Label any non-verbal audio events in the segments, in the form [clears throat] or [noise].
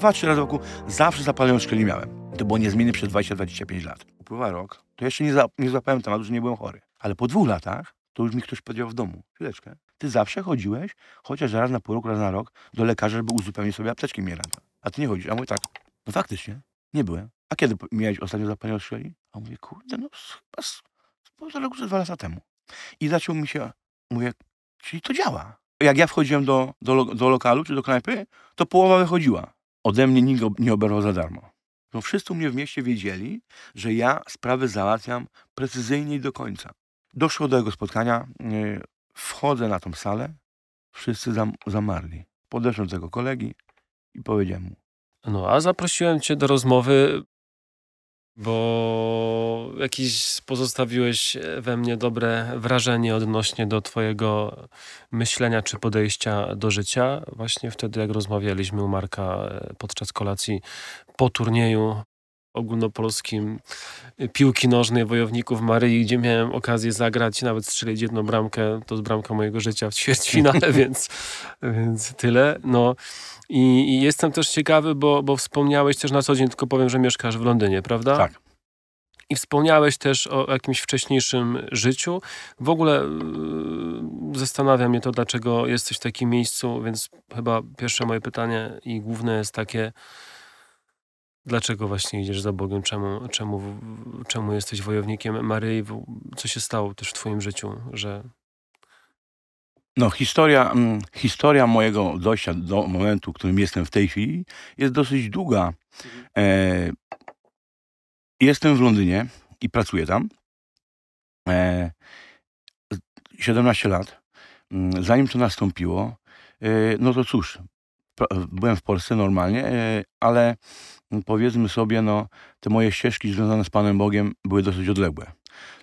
dwa, trzy razy w roku zawsze zapaloną szkeli miałem. To było niezmiennie przez 20-25 lat. Upływa rok, to jeszcze nie, za, nie złapałem tematu, że nie byłem chory. Ale po dwóch latach to już mi ktoś powiedział w domu, chwileczkę, ty zawsze chodziłeś, chociaż raz na pół roku, raz na rok, do lekarza, żeby uzupełnić sobie apteczki mielanka. A ty nie chodzisz. A mówię tak, no faktycznie, nie byłem. A kiedy miałeś ostatnio zapalenie szkeli? A mówię, kurde, no chyba z, z półtora dwa lata temu. I zaczął mi się, mówię, czyli to działa. Jak ja wchodziłem do, do, do lokalu czy do knajpy, to połowa wychodziła. Ode mnie nikt nie oberwał za darmo. No wszyscy u mnie w mieście wiedzieli, że ja sprawy załatwiam precyzyjnie i do końca. Doszło do jego spotkania, y, wchodzę na tą salę, wszyscy zam zamarli. Podeszłem do tego kolegi i powiedziałem mu. No, a zaprosiłem cię do rozmowy bo jakiś pozostawiłeś e, we mnie dobre wrażenie odnośnie do Twojego myślenia czy podejścia do życia. Właśnie wtedy, jak rozmawialiśmy u Marka e, podczas kolacji po turnieju ogólnopolskim y, piłki nożnej wojowników Maryi, gdzie miałem okazję zagrać, nawet strzelić jedną bramkę, to z bramka mojego życia w ćwierćfinale, [laughs] więc, więc tyle. No i, i jestem też ciekawy, bo, bo wspomniałeś też na co dzień, tylko powiem, że mieszkasz w Londynie, prawda? Tak. I wspomniałeś też o jakimś wcześniejszym życiu. W ogóle y, zastanawia mnie to, dlaczego jesteś w takim miejscu, więc chyba pierwsze moje pytanie i główne jest takie, Dlaczego właśnie idziesz za Bogiem? Czemu, czemu, czemu jesteś wojownikiem Maryi? Co się stało też w Twoim życiu, że. No, historia, mm, historia mojego dojścia do momentu, w którym jestem w tej chwili, jest dosyć długa. Mhm. E, jestem w Londynie i pracuję tam. E, 17 lat. Mm, zanim to nastąpiło, e, no to cóż, byłem w Polsce normalnie, e, ale powiedzmy sobie, no, te moje ścieżki związane z Panem Bogiem były dosyć odległe.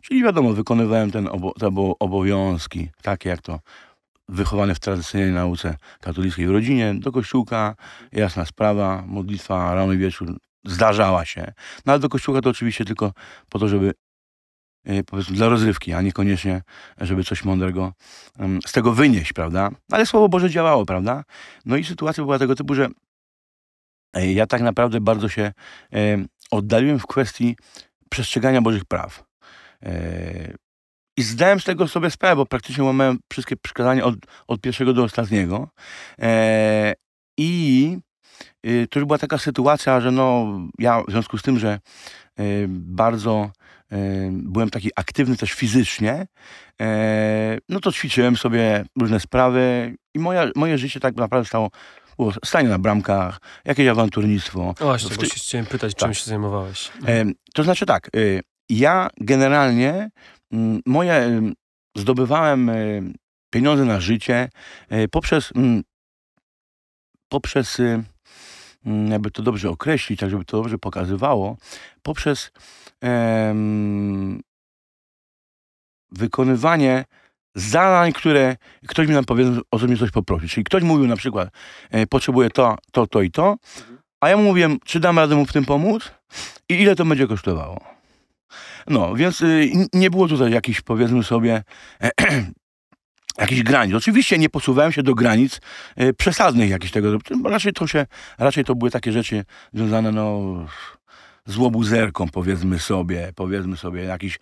Czyli wiadomo, wykonywałem ten obo te obowiązki, takie jak to wychowany w tradycyjnej nauce katolickiej w rodzinie, do kościółka, jasna sprawa, modlitwa rano i wieczór zdarzała się. No ale do kościółka to oczywiście tylko po to, żeby e, powiedzmy dla rozrywki, a niekoniecznie, żeby coś mądrego z tego wynieść, prawda? Ale Słowo Boże działało, prawda? No i sytuacja była tego typu, że E, ja tak naprawdę bardzo się e, oddaliłem w kwestii przestrzegania Bożych praw. E, I zdałem z tego sobie sprawę, bo praktycznie łamałem wszystkie przykazania od, od pierwszego do ostatniego. I to już była taka sytuacja, że no, ja w związku z tym, że bardzo byłem taki aktywny też fizycznie, no to ćwiczyłem sobie różne sprawy i moja, moje życie tak naprawdę stało było stanie na bramkach, jakieś awanturnictwo. No właśnie, chciałem pytać, tak. czym się zajmowałeś. E, to znaczy tak, y, ja generalnie y, moje y, zdobywałem e, pieniądze na życie poprzez mm, poprzez mm, jakby to dobrze określić, tak żeby to dobrze pokazywało, poprzez wykonywanie zadań, które ktoś mi nam powiedział, o co mnie coś poprosił. Czyli ktoś mówił na przykład, e, potrzebuję to, to, to i to, a ja mu mówiłem, czy dam radę mu w tym pomóc i ile to będzie kosztowało. No, więc y, nie było tutaj jakichś, powiedzmy sobie, e, [clears throat] jakichś granic. Oczywiście nie posuwałem się do granic y, przesadnych jakichś tego. Raczej to się, raczej to były takie rzeczy związane, no złobuzerką, powiedzmy sobie, powiedzmy sobie, jakiś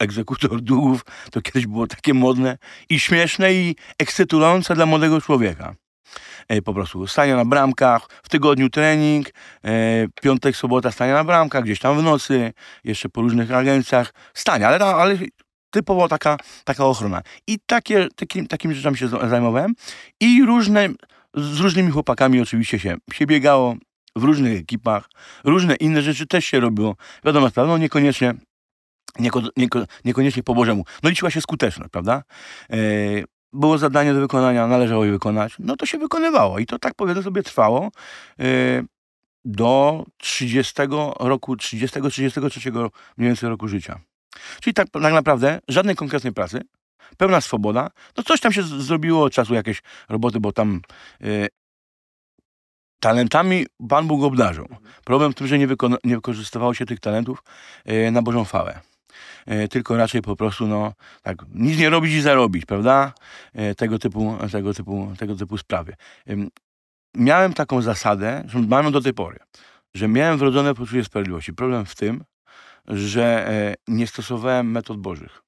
egzekutor długów, to kiedyś było takie modne i śmieszne i ekscytujące dla młodego człowieka. E, po prostu stania na bramkach, w tygodniu trening, e, piątek, sobota stania na bramkach, gdzieś tam w nocy, jeszcze po różnych agencjach, stania, ale, ale typowo taka, taka ochrona. I takie, takim takimi rzeczami się zajmowałem i różne, z różnymi chłopakami oczywiście się, się biegało, w różnych ekipach. Różne inne rzeczy też się robiło. Wiadomo, no niekoniecznie Nieko, nieko, niekoniecznie po Bożemu. No liczyła się skuteczność, prawda? E, było zadanie do wykonania, należało je wykonać. No to się wykonywało i to tak powiedzmy sobie trwało e, do 30 roku, 30, 33 mniej więcej roku życia. Czyli tak, tak naprawdę żadnej konkretnej pracy, pełna swoboda. No coś tam się zrobiło od czasu jakieś roboty, bo tam e, talentami Pan Bóg obdarzył. Problem w tym, że nie, nie wykorzystywało się tych talentów yy, na Bożą fałę. Yy, e, tylko raczej po prostu, no, tak, nic nie robić i zarobić, prawda? Yy, tego typu, tego typu, tego typu sprawy. Miałem taką zasadę, mam ją do tej pory, że miałem wrodzone poczucie sprawiedliwości. Problem w tym, że nie stosowałem metod bożych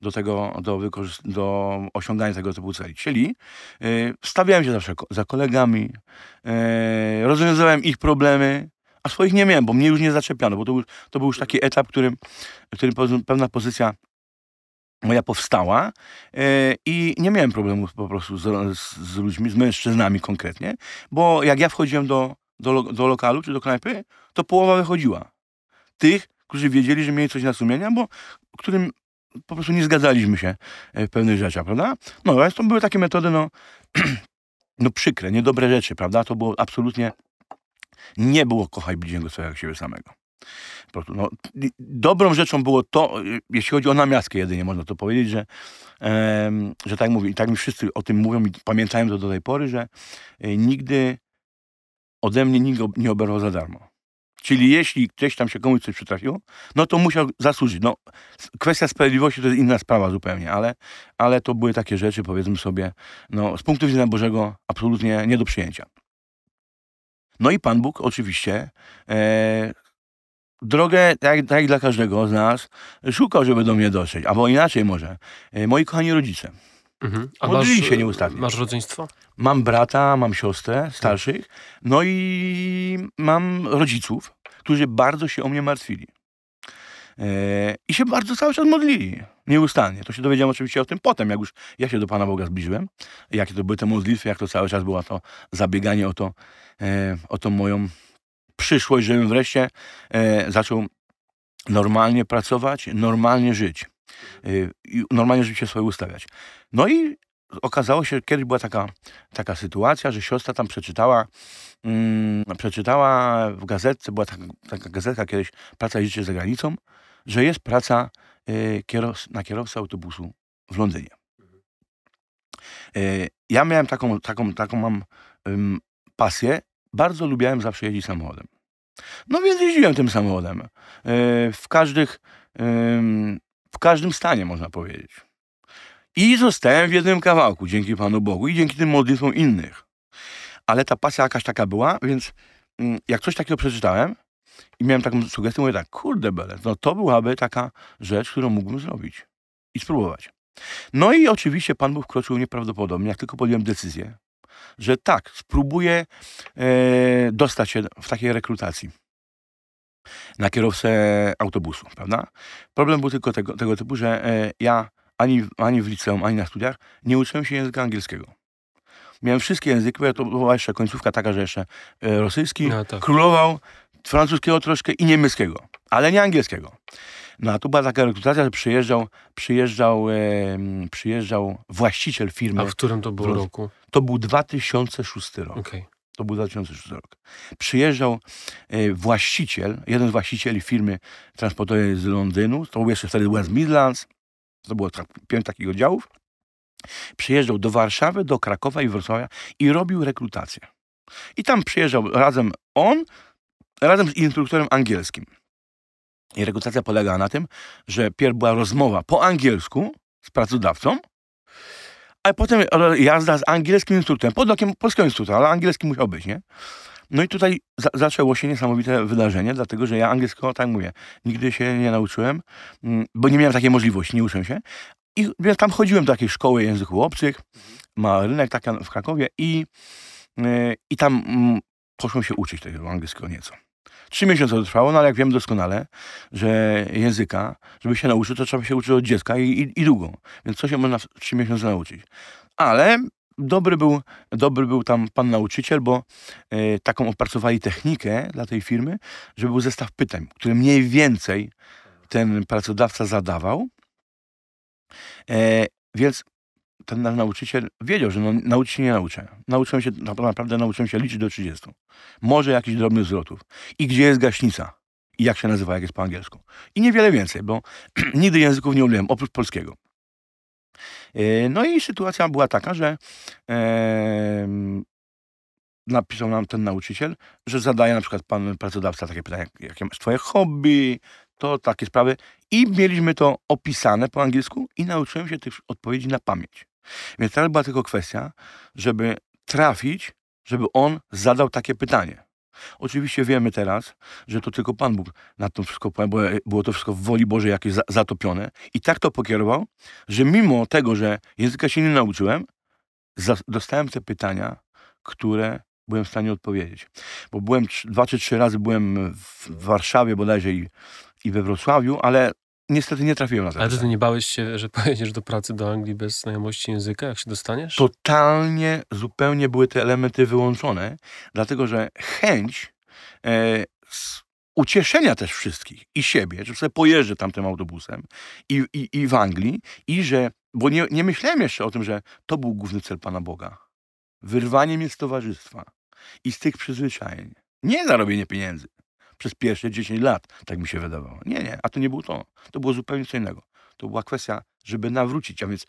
do, tego, do, do osiągania tego typu celi. Czyli yy, stawiałem się zawsze za kolegami, yy, rozwiązywałem ich problemy, a swoich nie miałem, bo mnie już nie zaczepiano, bo to, był to był już taki etap, w którym, w którym pewna pozycja moja powstała yy, i nie miałem problemów po prostu z, z, ludźmi, z mężczyznami konkretnie, bo jak ja wchodziłem do, do, do lokalu czy do knajpy, to połowa wychodziła. Tych, którzy wiedzieli, że mieli coś na sumienia, bo którym po prostu nie zgadzaliśmy się e, w pewnych rzeczach, prawda? No, ale to były takie metody, no, [clears throat] no przykre, niedobre rzeczy, prawda? To było absolutnie, nie było kochaj bliźniego swojego jak siebie samego. Po prostu, no, dobrą rzeczą było to, e, jeśli chodzi o namiastkę jedynie można to powiedzieć, że, że tak mówię, i tak mi wszyscy o tym mówią i pamiętają to do tej pory, że e, nigdy ode mnie nikt nie oberwał za darmo. Czyli jeśli ktoś tam się komuś coś przytrafiło, no to musiał zasłużyć. No, kwestia sprawiedliwości to jest inna sprawa zupełnie, ale, ale to były takie rzeczy, powiedzmy sobie, no, z punktu widzenia Bożego absolutnie nie do przyjęcia. No i Pan Bóg oczywiście e, drogę, tak, tak dla każdego z nas, szukał, żeby do mnie dotrzeć, albo inaczej może. E, moi kochani rodzice, Mhm. A Modlili masz, się nieustannie. Masz rodzeństwo? Mam brata, mam siostrę starszych, no i mam rodziców, którzy bardzo się o mnie martwili. E, I się bardzo cały czas modlili, nieustannie. To się dowiedziałem oczywiście o tym potem, jak już ja się do Pana Boga zbliżyłem, jakie to były te modlitwy, jak to cały czas było to zabieganie o to, e, o tą moją przyszłość, żebym wreszcie e, zaczął normalnie pracować, normalnie żyć. Y, i normalnie się swoje ustawiać. No i okazało się, kiedyś była taka, taka sytuacja, że siostra tam przeczytała, mm, przeczytała w gazetce, była taka, taka gazetka kiedyś, Praca i Życie za granicą, że jest praca y, na kierowcę autobusu w Londynie. Y, ja miałem taką, taką, taką mam pasję, bardzo lubiałem zawsze jeździć samochodem. No więc jeździłem tym samochodem. Y, w każdych w każdym stanie, można powiedzieć. I zostałem w jednym kawałku, dzięki Panu Bogu i dzięki tym modlitwom innych. Ale ta pasja jakaś taka była, więc mm, jak coś takiego przeczytałem i miałem taką sugestię, mówię tak, kurde bele, no to byłaby taka rzecz, którą mógłbym zrobić i spróbować. No i oczywiście Pan Bóg wkroczył nieprawdopodobnie, jak tylko podjąłem decyzję, że tak, spróbuję e, dostać się w takiej rekrutacji na kierowcę autobusu, prawda? Problem był tylko tego, tego typu, że e, ja ani, ani w liceum, ani na studiach nie uczyłem się języka angielskiego. Miałem wszystkie języki, bo to była jeszcze końcówka taka, że jeszcze e, rosyjski no, tak. królował, francuskiego troszkę i niemieckiego, ale nie angielskiego. No a tu była taka rekrutacja, że przyjeżdżał, przyjeżdżał, e, przyjeżdżał właściciel firmy. A w którym to było roku? To był 2006 rok. Okay. To był 2006 rok. Przyjeżdżał e, właściciel, jeden z właścicieli firmy transportowej z Londynu, to był jeszcze wtedy West Midlands, to było tak, pięć takich oddziałów. Przyjeżdżał do Warszawy, do Krakowa i Wrocławia i robił rekrutację. I tam przyjeżdżał razem on, razem z instruktorem angielskim. I rekrutacja polegała na tym, że pierw była rozmowa po angielsku z pracodawcą, ale potem jazda z angielskim instruktem pod okiem polskiego instruktora, ale angielski musiał być, nie? No i tutaj za zaczęło się niesamowite wydarzenie, dlatego że ja angielsko tak mówię, nigdy się nie nauczyłem, mm, bo nie miałem takiej możliwości, nie uczyłem się. I więc tam chodziłem do takiej szkoły języków obcych, ma rynek w Krakowie i, yy, i tam mm, poszłem się uczyć tego angielskiego nieco. Trzy miesiące to trwało, no ale jak wiem doskonale, że języka, żeby się nauczyć, to trzeba się uczyć od dziecka i, i, i długo. Więc co się można w trzy miesiące nauczyć? Ale dobry był, dobry był tam pan nauczyciel, bo y, taką opracowali technikę dla tej firmy, żeby był zestaw pytań, które mniej więcej ten pracodawca zadawał. E, więc ten nasz nauczyciel wiedział, że no, się nie nauczę. Nauczyłem się, naprawdę nauczyłem się liczyć do 30. Może jakiś drobny zwrotów. I gdzie jest gaśnica? I jak się nazywa, jak jest po angielsku? I niewiele więcej, bo [clears throat] nigdy języków nie umiałem, oprócz polskiego. E, no i sytuacja była taka, że e, napisał nam ten nauczyciel, że zadaje na przykład pan pracodawca takie pytania, jakie masz twoje hobby, to takie sprawy. I mieliśmy to opisane po angielsku i nauczyłem się tych odpowiedzi na pamięć. Więc teraz była tylko kwestia, żeby trafić, żeby on zadał takie pytanie. Oczywiście wiemy teraz, że to tylko Pan Bóg na to wszystko, bo było to wszystko w woli Bożej jakieś zatopione i tak to pokierował, że mimo tego, że języka się nie nauczyłem, dostałem te pytania, które byłem w stanie odpowiedzieć. Bo byłem dwa czy trzy razy byłem w Warszawie bodajże i i we Wrocławiu, ale niestety nie trafiłem na to. Ale ty nie bałeś się, że [laughs] pojedziesz do pracy do Anglii bez znajomości języka, jak się dostaniesz? Totalnie, zupełnie były te elementy wyłączone, dlatego że chęć e, ucieszenia też wszystkich i siebie, że sobie pojeżdżę tamtym autobusem i, i, i w Anglii i że, bo nie, nie myślałem jeszcze o tym, że to był główny cel Pana Boga. Wyrwanie mnie z towarzystwa i z tych przyzwyczajeń. Nie zarobienie pieniędzy, przez pierwsze 10 lat, tak mi się wydawało. Nie, nie, a to nie było to. To było zupełnie co innego. To była kwestia, żeby nawrócić, a więc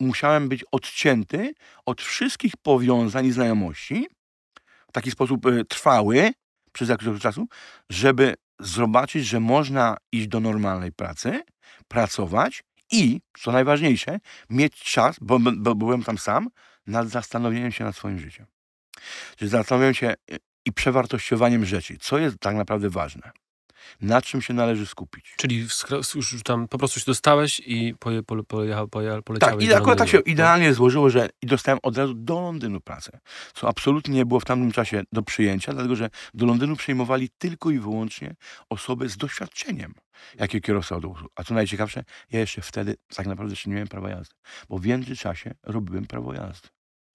musiałem być odcięty od wszystkich powiązań i znajomości w taki sposób e, trwały przez jakiś czasu, żeby zobaczyć, że można iść do normalnej pracy, pracować i, co najważniejsze, mieć czas, bo, bo byłem tam sam, nad zastanowieniem się nad swoim życiem. Czyli zastanawiałem się, e, i przewartościowaniem rzeczy, co jest tak naprawdę ważne. Na czym się należy skupić. Czyli już tam po prostu się dostałeś i poje, pole, polecia, poje, poleciałeś Tak, i akurat tak się tak? idealnie złożyło, że dostałem od razu do Londynu pracę, co absolutnie nie było w tamtym czasie do przyjęcia, dlatego że do Londynu przyjmowali tylko i wyłącznie osoby z doświadczeniem jakie kierowca autobusu. A co najciekawsze, ja jeszcze wtedy tak naprawdę jeszcze nie miałem prawa jazdy, bo w międzyczasie robiłem prawo jazdy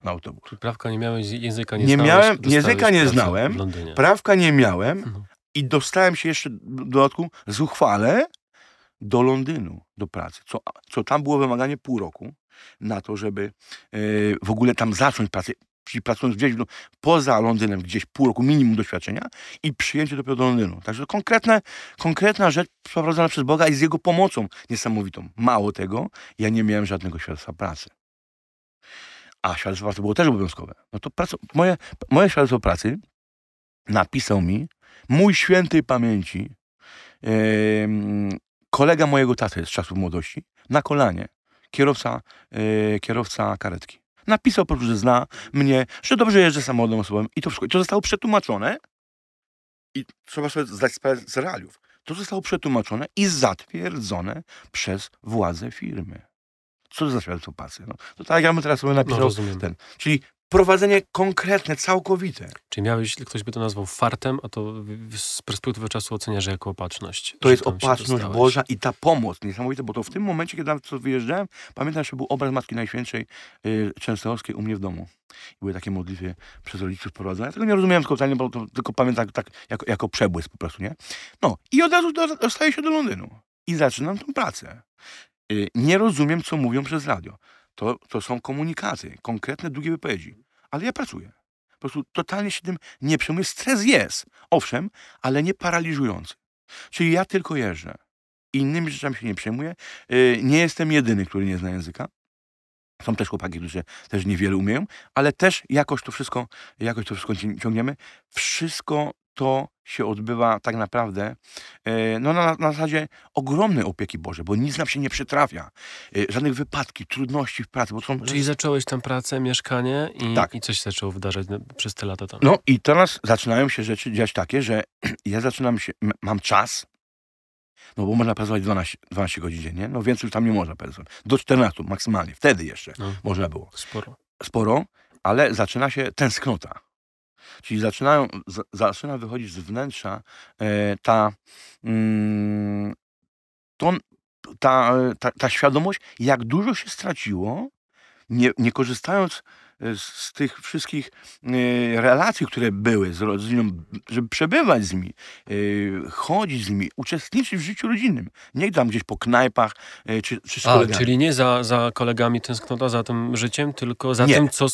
na autobus. prawka nie miałeś, języka nie, nie znałeś? Miałem, języka nie znałem, prawka nie miałem mhm. i dostałem się jeszcze w dodatku uchwale do Londynu, do pracy, co, co tam było wymaganie pół roku na to, żeby yy, w ogóle tam zacząć pracę czyli pracując gdzieś no, poza Londynem, gdzieś pół roku minimum doświadczenia i przyjęcie dopiero do Londynu. Także to konkretne, konkretna rzecz przeprowadzona przez Boga i z Jego pomocą niesamowitą. Mało tego, ja nie miałem żadnego świadectwa pracy a świadectwo było też obowiązkowe. No to moje, moje świadectwo pracy napisał mi mój świętej pamięci yy, kolega mojego taty z czasów młodości na kolanie, kierowca, yy, kierowca karetki. Napisał po prostu, że zna mnie, że dobrze jeżdżę samochodem osobowym i to wszystko. I to zostało przetłumaczone i trzeba sobie zdać sprawę z realiów. To zostało przetłumaczone i zatwierdzone przez władze firmy. Co to za światopasy? No, to tak ja bym teraz sobie napisał no, rozumiem. ten. Czyli prowadzenie konkretne, całkowite. Czy miałeś, ktoś by to nazwał fartem, a to z perspektywy czasu oceniasz jako opatrzność. To jest opatrzność Boża i ta pomoc niesamowita, bo to w tym momencie, kiedy nawet co wyjeżdżałem, pamiętam, że był obraz Matki Najświętszej yy, Częstochowskiej u mnie w domu. I były takie modlitwy przez rodziców prowadzone. Ja tego nie rozumiałem totalnie, bo to tylko pamiętam tak, tak jako, jako przebłysk po prostu, nie? No i od razu dostaję się do Londynu i zaczynam tą pracę. Y, nie rozumiem, co mówią przez radio. To, to są komunikacje, konkretne, długie wypowiedzi. Ale ja pracuję. Po prostu totalnie się tym nie przejmuję. Stres jest, owszem, ale nie paraliżujący. Czyli ja tylko jeżdżę. Innymi rzeczami się nie przejmuję. Y, nie jestem jedyny, który nie zna języka. Są też chłopaki, którzy też niewiele umieją, ale też jakoś to wszystko, jakoś to wszystko ciągniemy. Wszystko to się odbywa tak naprawdę e, no, na, na zasadzie ogromnej opieki Boże, bo nic nam się nie przytrafia. E, żadnych wypadki, trudności w pracy. Bo są... Czyli zacząłeś tam pracę, mieszkanie i, tak. i coś się zaczęło wydarzać no, przez te lata tam. No i teraz zaczynają się rzeczy dziać takie, że [clears throat] ja zaczynam się, mam czas, no bo można pracować 12, 12 godzin dziennie, no więcej już tam nie można pracować. Do 14 maksymalnie, wtedy jeszcze no. można było. Sporo. Sporo, ale zaczyna się tęsknota Czyli zaczynają, z, zaczyna wychodzić z wnętrza e, ta, mm, to, ta, e, ta, ta świadomość, jak dużo się straciło, nie, nie korzystając Y, z, tych wszystkich y, relacji, które były z rodziną, żeby przebywać z nimi, y, chodzić z nimi, uczestniczyć w życiu rodzinnym. Nie tam gdzieś po knajpach czy, czy z A, kolegami. Czyli nie za, za kolegami tęsknota za tym życiem, tylko za nie. tym, co,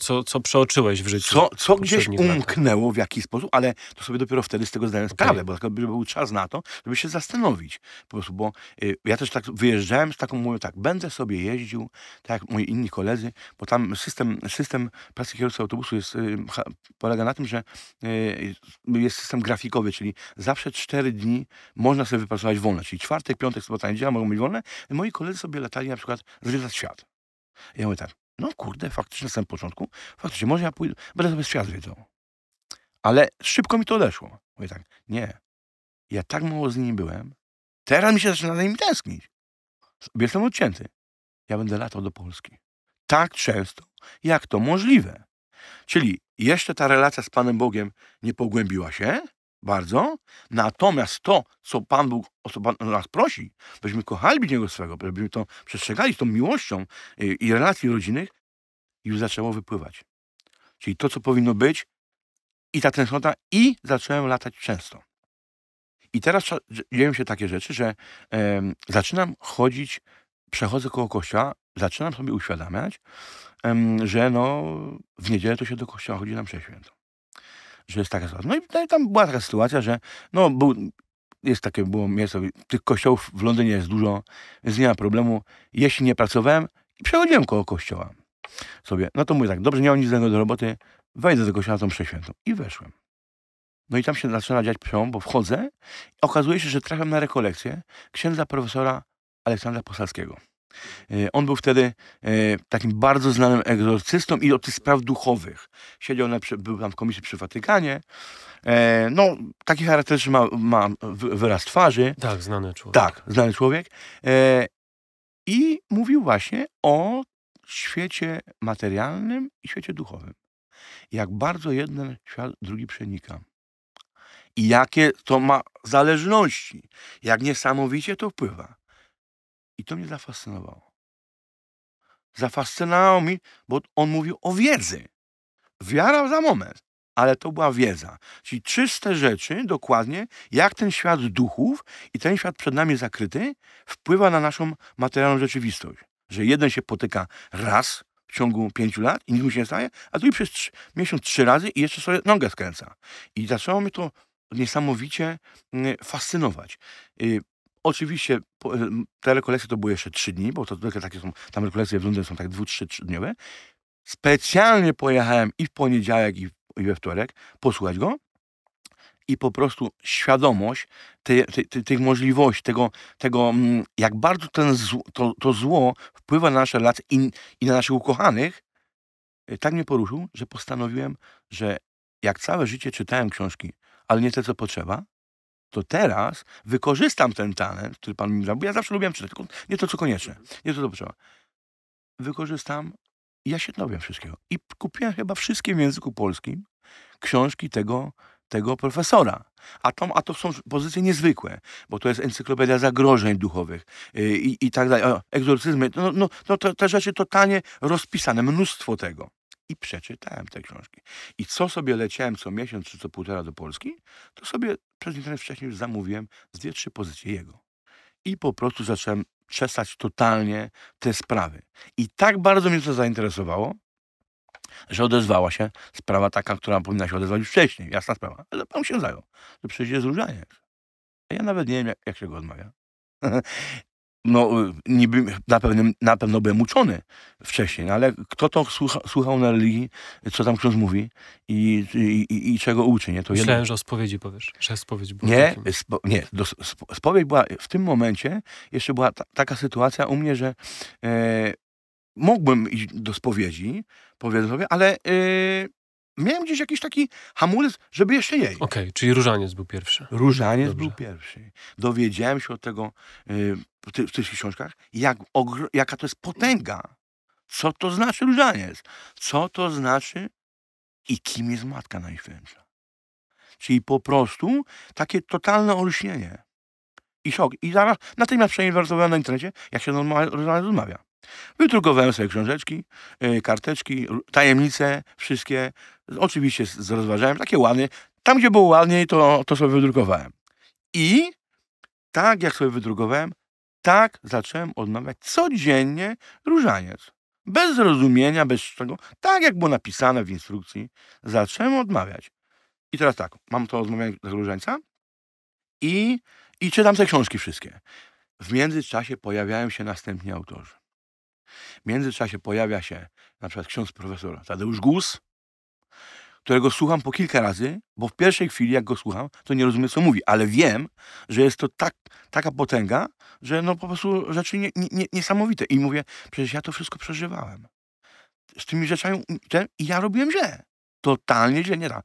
co, co przeoczyłeś w życiu. Co, co gdzieś umknęło, w jaki sposób, ale to sobie dopiero wtedy z tego zdałem okay. sprawę, bo tak, był czas na to, żeby się zastanowić. Po prostu, bo ja też tak wyjeżdżałem z taką, mówię tak, będę sobie jeździł, tak jak moi inni koledzy, bo tam system system pracy kierowcy autobusu jest, y, polega na tym, że y, jest system grafikowy, czyli zawsze cztery dni można sobie wypracować wolne, czyli czwartek, piątek, sobota, niedziela mogą być wolne. Moi koledzy sobie latali na przykład zwiedzać świat. Ja mówię tak, no kurde, faktycznie na samym początku, faktycznie, może ja pójdę, będę sobie świat zwiedzał. Ale szybko mi to odeszło. Mówię tak, nie, ja tak mało z nimi byłem, teraz mi się zaczyna za nimi tęsknić. Jestem odcięty. Ja będę latał do Polski tak często, jak to możliwe. Czyli jeszcze ta relacja z Panem Bogiem nie pogłębiła się bardzo, natomiast to, co Pan Bóg o co Pan nas prosi, byśmy kochali bliźniego swego, byśmy to przestrzegali z tą miłością i, y, i relacji rodzinnych, już zaczęło wypływać. Czyli to, co powinno być, i ta tęsknota, i zacząłem latać często. I teraz dzieją się takie rzeczy, że e, zaczynam chodzić przechodzę koło kościoła, zaczynam sobie uświadamiać, że no, w niedzielę to się do kościoła chodzi na przeświętą. Że jest taka sytuacja. No, no i tam była taka sytuacja, że no, był, jest takie było miejsce, tych kościołów w Londynie jest dużo, więc nie ma problemu. Jeśli nie pracowałem, przechodziłem koło kościoła sobie. No to mówię tak, dobrze, nie mam nic innego do roboty, wejdę do kościoła na tą przeświętą. I weszłem. No i tam się zaczyna dziać przełom, bo wchodzę i okazuje się, że trafiam na rekolekcję księdza profesora Aleksandra Posalskiego. E, on był wtedy e, takim bardzo znanym egzorcystą i od tych spraw duchowych. Siedział na, był tam w komisji przy Watykanie. E, no, taki charakterystyczny ma, ma wyraz twarzy. Tak, znany człowiek. Tak, znany człowiek. I mówił właśnie o świecie materialnym i świecie duchowym. Jak bardzo jeden świat drugi przenika. I jakie to ma zależności. Jak niesamowicie to wpływa. I to mnie zafascynowało. Zafascynowało mi, bo on mówił o wiedzy. Wiara za moment, ale to była wiedza. Czyli czyste rzeczy, dokładnie, jak ten świat duchów i ten świat przed nami zakryty wpływa na naszą materialną rzeczywistość. Że jeden się potyka raz w ciągu pięciu lat i nic mu się nie staje, a drugi przez trzy, miesiąc trzy razy i jeszcze sobie nogę skręca. I zaczęło mnie to niesamowicie mm, fascynować. Y, Oczywiście e, te rekolekcje to były jeszcze trzy dni, bo to zwykle takie są, tam rekolekcje w Londynie są tak dwu, trzy, trzy dniowe. Specjalnie pojechałem i w poniedziałek, i, i we wtorek posłuchać go i po prostu świadomość tych, możliwości, tego, tego jak bardzo ten to, to zło wpływa na nasze relacje i, i, na naszych ukochanych, e, tak mnie poruszył, że postanowiłem, że jak całe życie czytałem książki, ale nie te, co potrzeba, to teraz wykorzystam ten talent, który Pan mi dał, bo ja zawsze lubiłem czytać, tylko nie to, co koniecznie, nie to, co potrzeba. Wykorzystam i ja się dowiem wszystkiego. I kupiłem chyba wszystkie w języku polskim książki tego, tego profesora. A to, a to są pozycje niezwykłe, bo to jest encyklopedia zagrożeń duchowych yy, i, i tak dalej. Egzorcyzmy, no, no, no to, te rzeczy totalnie rozpisane, mnóstwo tego i przeczytałem te książki. I co sobie leciałem co miesiąc czy co półtora do Polski, to sobie przez internet wcześniej już zamówiłem z dwie, trzy pozycje jego. I po prostu zacząłem czesać totalnie te sprawy. I tak bardzo mnie to zainteresowało, że odezwała się sprawa taka, która powinna się odezwać już wcześniej, jasna sprawa, ale pan się zajął, że przyjdzie z Różaniec. A ja nawet nie wiem, jak, jak się go odmawia. [laughs] no, y, niby na, pewnym, na pewno byłem uczony wcześniej, no, ale kto to słucha, słuchał na religii, co tam ksiądz mówi i, i, i, i czego uczy, nie? To Myślałem, jedno... że o spowiedzi powiesz, że spowiedź była. Nie, spo, nie do, spo, spowiedź była, w tym momencie jeszcze była ta, taka sytuacja u mnie, że e, mógłbym iść do spowiedzi, powiedzmy sobie, ale e, miałem gdzieś jakiś taki hamulec, żeby jeszcze jej. Okej, okay, czyli Różaniec był pierwszy. Różaniec Dobrze. był pierwszy. Dowiedziałem się od tego yy, w, ty, w tych książkach, jak, jaka to jest potęga. Co to znaczy Różaniec? Co to znaczy i kim jest Matka Najświętsza? Czyli po prostu takie totalne olśnienie. I szok. I zaraz natychmiast przeinwersowałem na internecie, jak się normalnie rozmawia. Wydrukowałem sobie książeczki, y, karteczki, tajemnice wszystkie. Oczywiście rozważałem takie łany. Tam, gdzie było ładniej, to, to sobie wydrukowałem. I tak jak sobie wydrukowałem, tak zacząłem odmawiać codziennie różaniec. Bez zrozumienia, bez czego. Tak jak było napisane w instrukcji, zacząłem odmawiać. I teraz tak, mam to odmawianie różańca i, i czytam te książki wszystkie. W międzyczasie pojawiają się następni autorzy. W międzyczasie pojawia się na przykład ksiądz profesor Tadeusz Gus, którego słucham po kilka razy, bo w pierwszej chwili, jak go słucham, to nie rozumiem, co mówi, ale wiem, że jest to tak, taka potęga, że no po prostu rzeczy nie, nie, niesamowite. I mówię, przecież ja to wszystko przeżywałem. Z tymi rzeczami ten, i ja robiłem źle. Totalnie źle, nie tak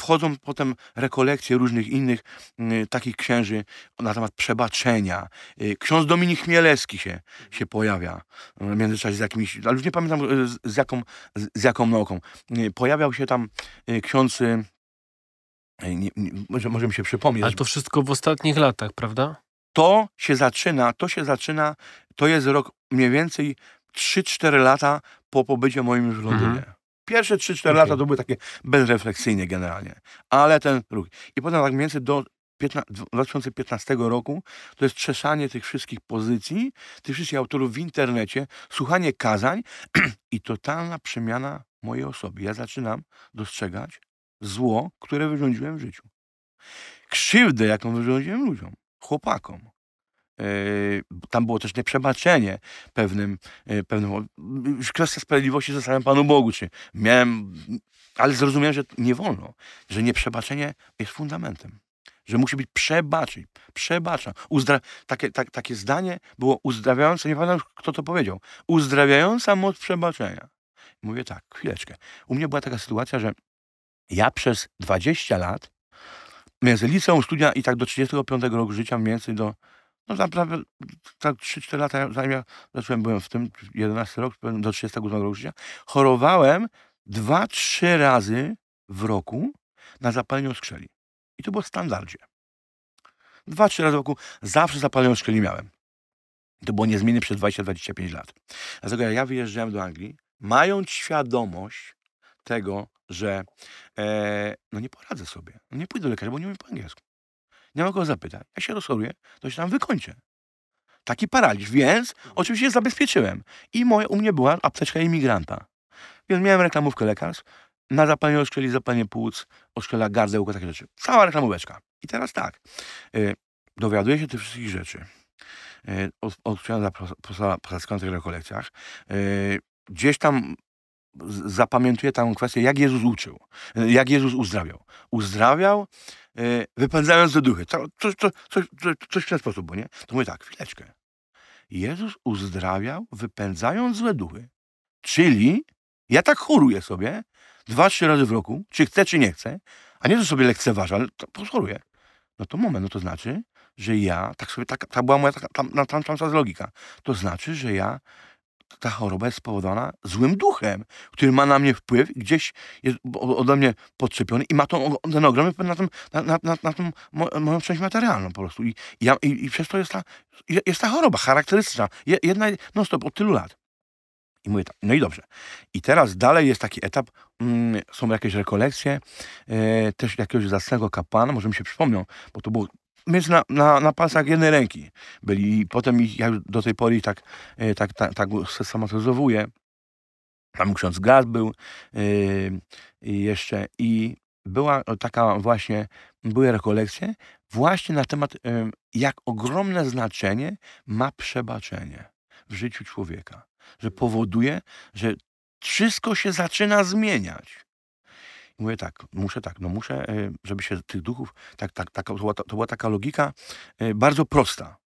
wchodzą potem rekolekcje różnych innych y, takich księży na temat przebaczenia. Y, ksiądz Dominik Chmielewski się, się pojawia y, w międzyczasie z jakimś, ale już nie pamiętam y, z, z jaką, z, z, jaką nauką. Y, pojawiał się tam y, ksiądz nie, nie, może, może mi się przypomnieć. Ale to wszystko w ostatnich latach, prawda? To się zaczyna, to się zaczyna, to jest rok mniej więcej 3-4 lata po pobycie moim już w Londynie. Mhm. Pierwsze 3-4 okay. lata to były takie bezrefleksyjne generalnie, ale ten ruch. I potem tak mniej więcej do 15, 2015 roku to jest trzeszanie tych wszystkich pozycji, tych wszystkich autorów w internecie, słuchanie kazań [clears throat] i totalna przemiana mojej osoby. Ja zaczynam dostrzegać zło, które wyrządziłem w życiu. Krzywdę, jaką wyrządziłem ludziom, chłopakom, Yy, tam było też nieprzebaczenie pewnym, yy, pewnym już kwestia sprawiedliwości zostawiam Panu Bogu, czy miałem, ale zrozumiałem, że nie wolno, że nieprzebaczenie jest fundamentem, że musi być przebaczyć, przebacza. Uzdra takie, tak, takie zdanie było uzdrawiające, nie pamiętam kto to powiedział, uzdrawiająca moc przebaczenia. Mówię tak, chwileczkę. U mnie była taka sytuacja, że ja przez 20 lat między liceum, studia i tak do 35 roku życia, mniej więcej do no naprawdę tak 3-4 lata zanim ja zacząłem, byłem w tym 11 rok, do 38 roku życia, chorowałem 2-3 razy w roku na zapalenie skrzeli. I to było w standardzie. 2-3 razy w roku zawsze zapalenie skrzeli miałem. to było niezmiennie przez 20-25 lat. Dlatego ja wyjeżdżałem do Anglii, mając świadomość tego, że e, no nie poradzę sobie. Nie pójdę do lekarza, bo nie mówię po angielsku nie ma kogo zapytać. Ja się rozchoruję, to się tam wykończę. Taki paraliż, więc oczywiście zabezpieczyłem. I moje, u mnie była apteczka imigranta. Więc miałem reklamówkę lekarstw, na zapalenie oszczeli, zapalenie płuc, oszczela gardełko, takie rzeczy. Cała reklamóweczka. I teraz tak, yy, dowiaduję się tych wszystkich rzeczy. Yy, Odczytałem na pracujących rekolekcjach. Yy, gdzieś tam zapamiętuję tam kwestię, jak Jezus uczył, y, jak Jezus uzdrawiał. Uzdrawiał E, wypędzając do duchy. Co, coś w ten sposób, bo nie? To mówię tak, chwileczkę. Jezus uzdrawiał, wypędzając złe duchy. Czyli ja tak choruję sobie dwa, trzy razy w roku, czy chcę, czy nie chcę, a nie, że sobie lekceważę, ale to No to moment, no to znaczy, że ja, tak sobie, tak, tak była moja, taka, tam, tam, tam, tam logika. To znaczy, że ja ta choroba jest spowodowana złym duchem, który ma na mnie wpływ gdzieś jest ode mnie podczepiony i ma tą, ten ogromny wpływ na, tym, na, na, na, na tą moją część materialną po prostu. I, i, i przez to jest ta, jest ta choroba charakterystyczna, jedna no stop od tylu lat. I mówię tak, no i dobrze. I teraz dalej jest taki etap, mm, są jakieś rekolekcje, e, też jakiegoś zacnego kapłana, może mi się przypomnią, bo to było mieć na, na, na palcach jednej ręki byli. I potem ich, ja do tej pory ich tak, e, tak, tak, tak systematyzowuję. Tam ksiądz Gaz był e, jeszcze i była taka właśnie, były rekolekcje właśnie na temat, e, jak ogromne znaczenie ma przebaczenie w życiu człowieka. Że powoduje, że wszystko się zaczyna zmieniać. Mówię tak, muszę tak, no muszę, e, żeby się tych duchów, tak, tak, tak to, była, to była taka logika e, bardzo prosta.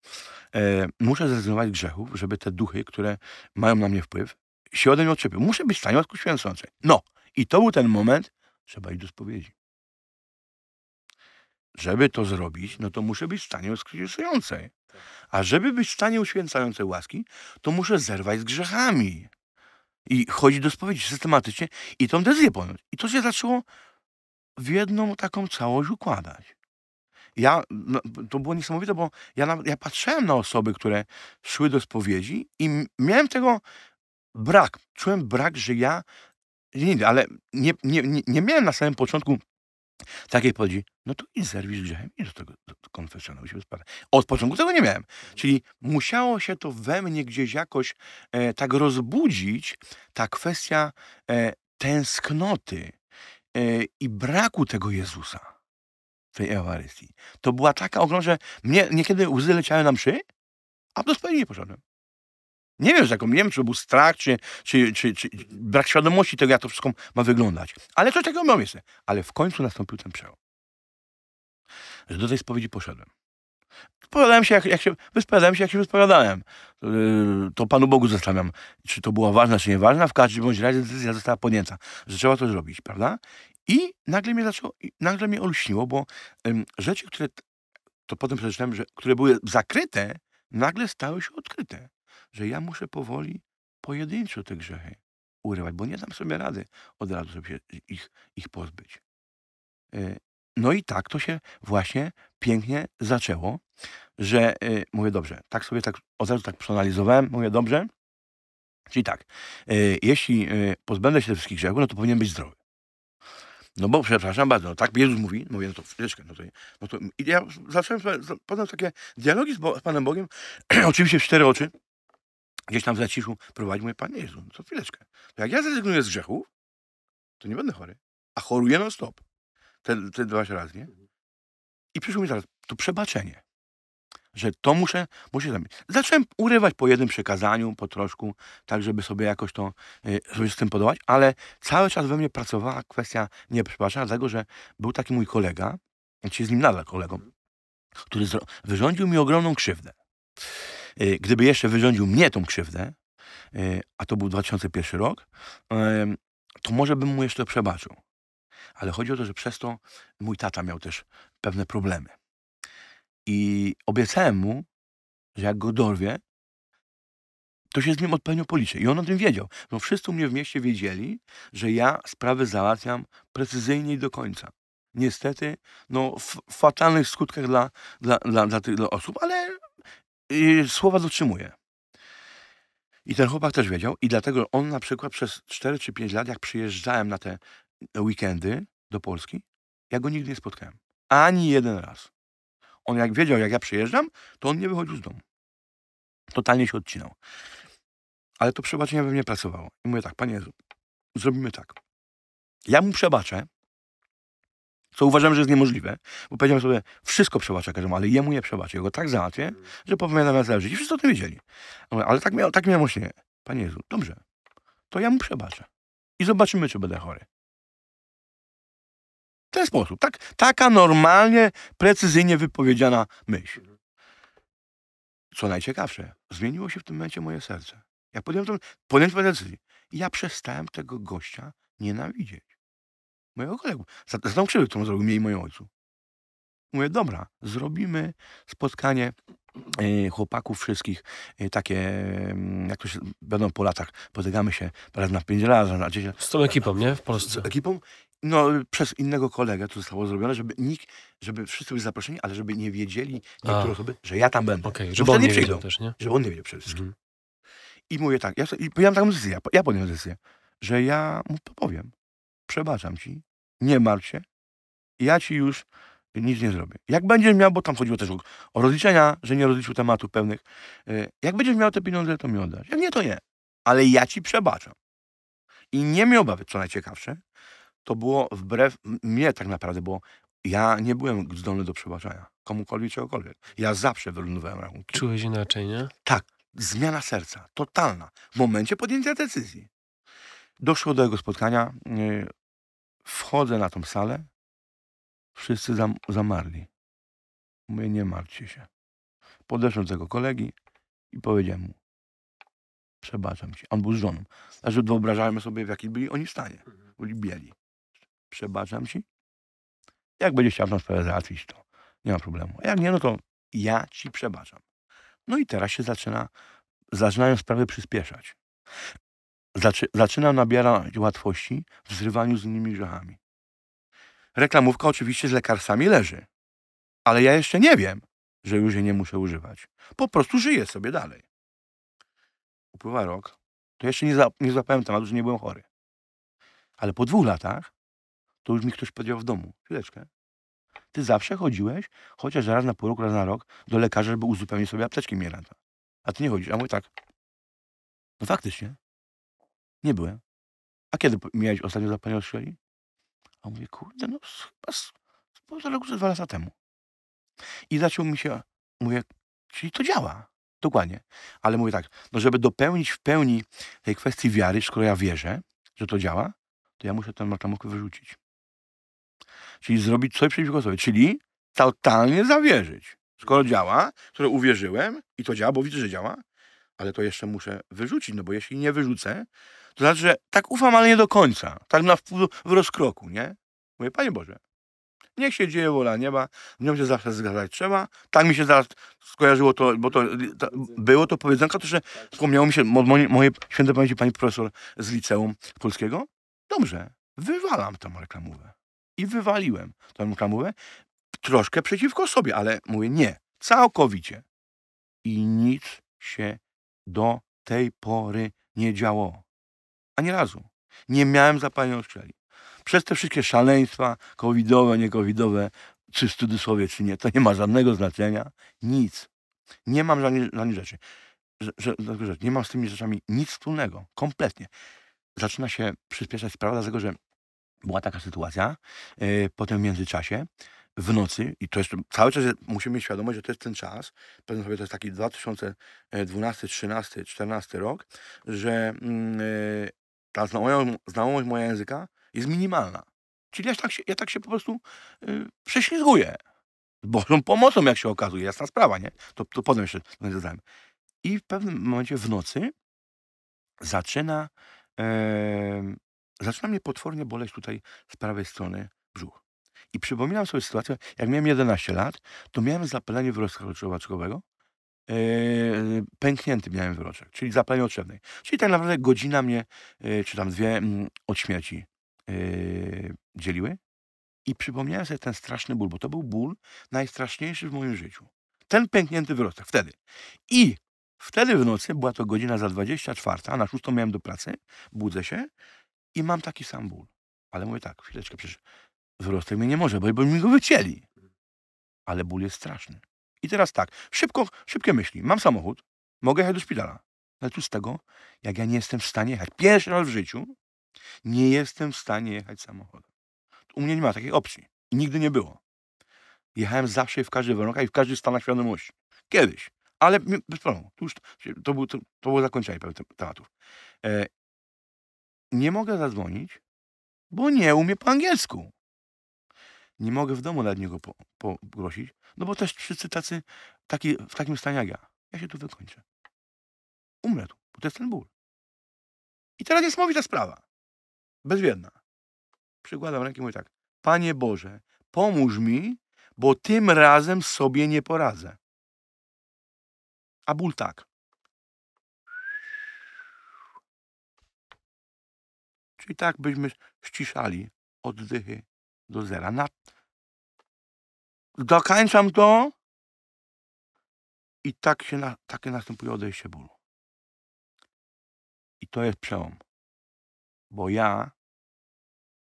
E, muszę zrezygnować z grzechów, żeby te duchy, które mają na mnie wpływ, się ode mnie odczepiły. Muszę być w stanie odkuć święcącej. No, i to był ten moment, trzeba iść do spowiedzi. Żeby to zrobić, no to muszę być w stanie uświęcającej. Tak. A żeby być w stanie uświęcającej łaski, to muszę zerwać z grzechami i chodzi do spowiedzi systematycznie i tą decyzję podjąć. I to się zaczęło w jedną taką całość układać. Ja, no, to było niesamowite, bo ja, na, ja patrzyłem na osoby, które szły do spowiedzi i miałem tego brak. Czułem brak, że ja, nie, ale nie, nie, nie, nie miałem na samym początku Takiej powiedzi, no to i serwis grzechem, i do tego do, do konfesjonału się spada. Od początku tego nie miałem. Czyli musiało się to we mnie gdzieś jakoś e, tak rozbudzić, ta kwestia e, tęsknoty e, i braku tego Jezusa w tej Eucharystii. To była taka ogromna, że mnie niekiedy łzy leciały na mszy, a do spowiedzi nie poszedłem nie wiem, jaką, nie wiem, czy to był strach, czy, czy, czy, czy, brak świadomości tego, jak to wszystko ma wyglądać. Ale coś takiego miał miejsce. Ale w końcu nastąpił ten przełom. Że do tej spowiedzi poszedłem. Wypowiadałem się, jak, jak się, wyspowiadałem się, jak się wyspowiadałem. Yy, to Panu Bogu zastanawiam, czy to była ważna, czy nieważna. W każdym bądź razie decyzja została podjęta, że trzeba to zrobić, prawda? I nagle mnie zaczęło, nagle mnie olśniło, bo rzeczy, które, to potem przeczytałem, że, które były zakryte, nagle stały się odkryte że ja muszę powoli pojedynczo te grzechy urywać, bo nie dam sobie rady od razu sobie ich, ich pozbyć. E, no i tak to się właśnie pięknie zaczęło, że e, mówię dobrze, tak sobie tak od razu tak przeanalizowałem, mówię dobrze, czyli tak, e, jeśli pozbędę się wszystkich grzechów, no to powinien być zdrowy. No bo przepraszam bardzo, no tak Jezus mówi, mówię, no to chwileczkę, no to, no to ja zacząłem potem takie dialogi z, Bo z Panem Bogiem, [clears throat] oczywiście w cztery oczy, gdzieś tam w zaciszu prowadzi, mówię, Panie Jezu, co no chwileczkę. To jak ja zrezygnuję z grzechów, to nie będę chory. A choruję non stop. Te, te dwa razy, nie? Mhm. I przyszło mi teraz to przebaczenie. Że to muszę, muszę zrobić. Zacząłem urywać po jednym przekazaniu, po troszku, tak żeby sobie jakoś to, y, żeby z tym podołać, ale cały czas we mnie pracowała kwestia nieprzebaczenia, dlatego że był taki mój kolega, znaczy z nim nadal kolegą, mhm. który wyrządził mi ogromną krzywdę. Y, gdyby jeszcze wyrządził mnie tą krzywdę, y, a to był 2001 rok, to może bym mu jeszcze przebaczył. Ale chodzi o to, że przez to mój tata miał też pewne problemy. I obiecałem mu, że jak go dorwie, to się z nim odpowiednio policzę. I on o tym wiedział. No wszyscy u mnie w mieście wiedzieli, że ja sprawy załatwiam precyzyjnie i do końca. Niestety, no w fatalnych skutkach dla, dla, dla, dla tych dla osób, ale słowa dotrzymuje. I ten chłopak też wiedział i dlatego on na przykład przez 4 czy 5 lat, jak przyjeżdżałem na te weekendy do Polski, ja go nigdy nie spotkałem. Ani jeden raz. On jak wiedział, jak ja przyjeżdżam, to on nie wychodził z domu. Totalnie się odcinał. Ale to przebaczenie we mnie pracowało. I mówię tak, Panie Jezu, zrobimy tak. Ja mu przebaczę, co uważam, że jest niemożliwe, bo powiedziałem sobie, wszystko przebaczę każdemu, ale jemu nie przebaczę. Ja go tak załatwię, że powiem na całe I Wszyscy o tym wiedzieli. ale tak, miał, tak miałem właśnie. Panie Jezu, dobrze, to ja mu przebaczę. I zobaczymy, czy będę chory. W ten sposób. Tak, taka normalnie, precyzyjnie wypowiedziana myśl. Co najciekawsze, zmieniło się w tym momencie moje serce. Ja podjąłem, tą, podjąłem tę decyzję. Ja przestałem tego gościa nienawidzieć mojego kolegów. Za, za którą zrobił mnie i mojemu ojcu. Mówię, dobra, zrobimy spotkanie e, chłopaków wszystkich, e, takie, mm, jak to się, będą po latach, spotykamy się raz na pięć razy, na dziesięć. Z tą ekipą, nie? W Polsce. Z ekipą? No, przez innego kolegę to zostało zrobione, żeby nikt, żeby wszyscy byli zaproszeni, ale żeby nie wiedzieli niektóre A. osoby, że ja tam będę. Okay, żeby on nie wiedział też, nie? Żeby on nie wiedział przede wszystkim. Mhm. I mówię tak, ja, i podjąłem taką decyzję, ja podjąłem decyzję, że ja mu powiem. Przebaczam ci, nie martw się, ja ci już nic nie zrobię. Jak będziesz miał, bo tam chodziło też o, rozliczenia, że nie rozliczył tematu pewnych, e, jak będziesz miał te pieniądze, to mi oddać. Jak nie, to nie. Ale ja ci przebaczam. I nie mi obawy, co najciekawsze, to było wbrew mnie tak naprawdę, bo ja nie byłem zdolny do przebaczenia. Komukolwiek, czegokolwiek. Ja zawsze wyrównywałem rachunki. Czułeś inaczej, nie? Tak. Zmiana serca. Totalna. W momencie podjęcia decyzji. Doszło do jego spotkania. E, Wchodzę na tą salę, wszyscy zam zamarli. Mówię, nie martwcie się. Podeszłem do tego kolegi i powiedziałem mu, przebaczam ci. On był z żoną. Znaczy wyobrażałem sobie, w jakim byli oni stanie. Mhm. Byli bieli. Przebaczam ci. Jak będziesz chciał tą sprawę załatwić, to nie ma problemu. A jak nie, no to ja ci przebaczam. No i teraz się zaczyna, zaczynają sprawy przyspieszać zaczy, zaczyna nabierać łatwości w zrywaniu z innymi grzechami. Reklamówka oczywiście z lekarstwami leży, ale ja jeszcze nie wiem, że już jej nie muszę używać. Po prostu żyję sobie dalej. Upływa rok, to jeszcze nie, za, nie złapałem tematu, że nie byłem chory. Ale po dwóch latach to już mi ktoś powiedział w domu, chwileczkę, ty zawsze chodziłeś, chociaż raz na pół roku, raz na rok, do lekarza, żeby uzupełnić sobie apteczki mielanta. A ty nie chodzisz. A mój tak. No faktycznie. Nie byłem. A kiedy miałeś ostatnio za panią strzeli? A mówię, kurde, no chyba z, półtora roku, dwa lata temu. I zaczął mi się, mówię, czyli to działa. Dokładnie. Ale mówię tak, no żeby dopełnić w pełni tej kwestii wiary, skoro ja wierzę, że to działa, to ja muszę ten reklamówkę wyrzucić. Czyli zrobić coś przeciwko sobie. Czyli totalnie zawierzyć. Skoro działa, skoro uwierzyłem i to działa, bo widzę, że działa, ale to jeszcze muszę wyrzucić, no bo jeśli nie wyrzucę, to znaczy, że tak ufam, ale nie do końca. Tak na w rozkroku, nie? Mówię, Panie Boże, niech się dzieje wola nieba, z nią się zawsze zgadzać trzeba. Tak mi się zaraz skojarzyło to, bo to było to powiedzonko, to że wspomniało mi się moje, moje święte pamięci pani profesor z liceum polskiego. Dobrze, wywalam tę reklamówę. I wywaliłem tę reklamówę troszkę przeciwko sobie, ale mówię nie, całkowicie. I nic się do tej pory nie działo. Ani razu. Nie miałem zapalenia odczeli. Przez te wszystkie szaleństwa, covidowe, niecovidowe, czy w cudzysłowie, czy nie, to nie ma żadnego znaczenia. Nic. Nie mam żadnej, żadnej rzeczy. Że, że, nie mam z tymi rzeczami nic wspólnego. Kompletnie. Zaczyna się przyspieszać sprawa, dlatego że była taka sytuacja, yy, potem w międzyczasie, w nocy, i to jest cały czas musimy mieć świadomość, że to jest ten czas, pewnie sobie to jest taki 2012, 13, 14 rok, że mm, e, ta znajomość, znajomość mojego języka jest minimalna. Czyli ja tak się, ja tak się po prostu yy, prześlizguję. Z Bożą pomocą, jak się okazuje, jasna sprawa, nie? To, to potem jeszcze dodałem. I w pewnym momencie w nocy zaczyna, yy, zaczyna mnie potwornie boleć tutaj z prawej strony brzuch. I przypominam sobie sytuację, jak miałem 11 lat, to miałem zapalenie wyrostka czołowaczkowego E, pęknięty miałem wyroczek, czyli zapalenie odczewnej. Czyli tak naprawdę godzina mnie, e, czy tam dwie, mm, od śmierci e, dzieliły. I przypomniałem sobie ten straszny ból, bo to był ból najstraszniejszy w moim życiu. Ten pęknięty wyrostek, wtedy. I wtedy w nocy, była to godzina za 24, a na 6 miałem do pracy, budzę się i mam taki sam ból. Ale mówię tak, chwileczkę, przecież wyrostek mnie nie może, bo, bo mi go wycięli. Ale ból jest straszny. I teraz tak, szybko, szybkie myśli. Mam samochód, mogę jechać do szpitala. Ale tu z tego, jak ja nie jestem w stanie jechać, pierwszy raz w życiu, nie jestem w stanie jechać samochodem. U mnie nie ma takiej opcji. I nigdy nie było. Jechałem zawsze w każdy warunkach i w każdy stan świadomości. Kiedyś. Ale bez problemu. To, już, to, to, to było zakończenie tematów. E, nie mogę zadzwonić, bo nie umie po angielsku nie mogę w domu nad niego poprosić, po, no bo też wszyscy tacy, taki, w takim stanie jak ja. Ja się tu wykończę. Umrę tu, bo to jest ten ból. I teraz jest ta sprawa. Bezwiedna. Przykładam rękę i mówię tak. Panie Boże, pomóż mi, bo tym razem sobie nie poradzę. A ból tak. Czyli tak byśmy ściszali oddychy do zera. Na... Dokańczam to i tak się na... takie następuje odejście bólu. I to jest przełom. Bo ja,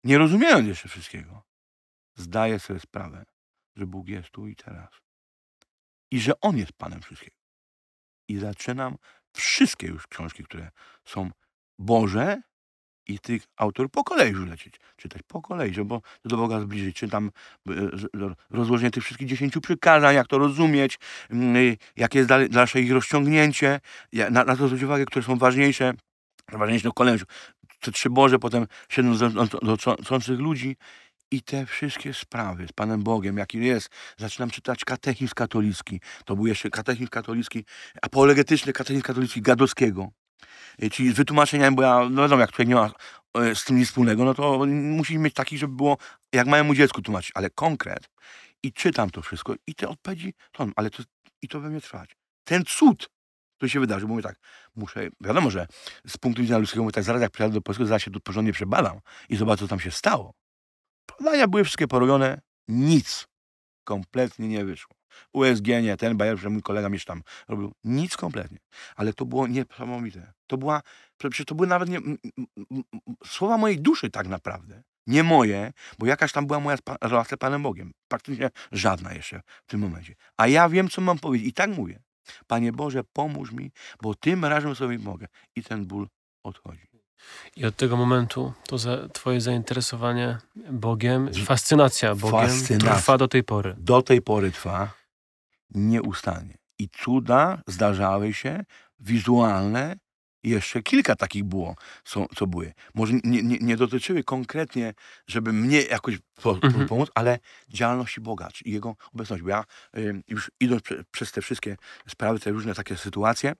nie rozumiejąc jeszcze wszystkiego, zdaję sobie sprawę, że Bóg jest tu i teraz. I że On jest Panem wszystkiego. I zaczynam wszystkie już książki, które są Boże, i tych autor po kolei już lecieć, czytać po kolei, żeby do Boga zbliżyć, czy tam e, rozłożenie tych wszystkich dziesięciu przykazań, jak to rozumieć, mm, e, jakie jest dalsze ich rozciągnięcie, na, na to zwrócić uwagę, które są ważniejsze, ważniejsze do kolei, te trzy Boże, potem siedem dotyczących ludzi i te wszystkie sprawy z Panem Bogiem, jaki jest. Zaczynam czytać katechizm katolicki. To był jeszcze katechizm katolicki, apologetyczny katechizm katolicki Gadowskiego. Y, Czyli z wytłumaczeniem, bo ja, no wiadomo, jak człowiek nie ma e, z tym nic wspólnego, no to musi mieć taki, żeby było, jak małemu dziecku tłumaczyć, ale konkret. I czytam to wszystko i te odpowiedzi, to, ale to, i to we mnie trwać. Ten cud, to się wydarzy, bo mówię tak, muszę, wiadomo, że z punktu widzenia ludzkiego, mówię tak, zaraz jak przyjadę do Polski, zaraz się tu porządnie przebadam i zobaczę, co tam się stało. podania były wszystkie porobione, nic kompletnie nie wyszło. USG nie, ten bajer, że mój kolega mi tam robił. Nic kompletnie. Ale to było niesamowite. To była, przecież to były nawet nie, słowa mojej duszy tak naprawdę. Nie moje, bo jakaś tam była moja relacja z Panem Bogiem. Praktycznie żadna jeszcze w tym momencie. A ja wiem, co mam powiedzieć. I tak mówię. Panie Boże, pomóż mi, bo tym razem sobie mogę. I ten ból odchodzi. I od tego momentu to za, twoje zainteresowanie Bogiem, fascynacja Bogiem fascynacja. trwa do tej pory. Do tej pory trwa nieustannie. I cuda zdarzały się, wizualne, jeszcze kilka takich było, co, co były. Może nie, nie, nie, dotyczyły konkretnie, żeby mnie jakoś po, mhm. pomóc, ale działalności Boga, i Jego obecność. Bo ja y, już idąc prze, przez te wszystkie sprawy, te różne takie sytuacje,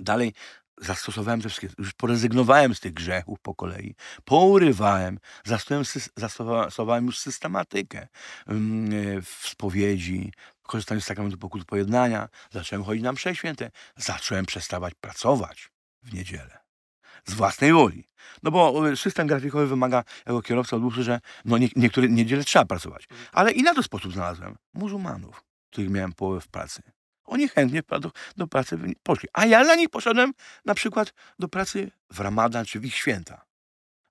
dalej zastosowałem te wszystkie, już porezygnowałem z tych grzechów po kolei, pourywałem, zastosowałem, zastosowałem już systematykę y, w spowiedzi, korzystaniu z sakramentu pokuty pojednania, zacząłem chodzić na msze święte, zacząłem przestawać pracować w niedzielę. Z własnej woli. No bo e, system grafikowy wymaga jako kierowca odbusu, że no nie, niektóre niedziele trzeba pracować. Mhm. Ale i na to sposób znalazłem muzułmanów, których miałem połowę w pracy. Oni chętnie do, do pracy poszli. A ja dla nich poszedłem na przykład do pracy w ramadan czy w ich święta.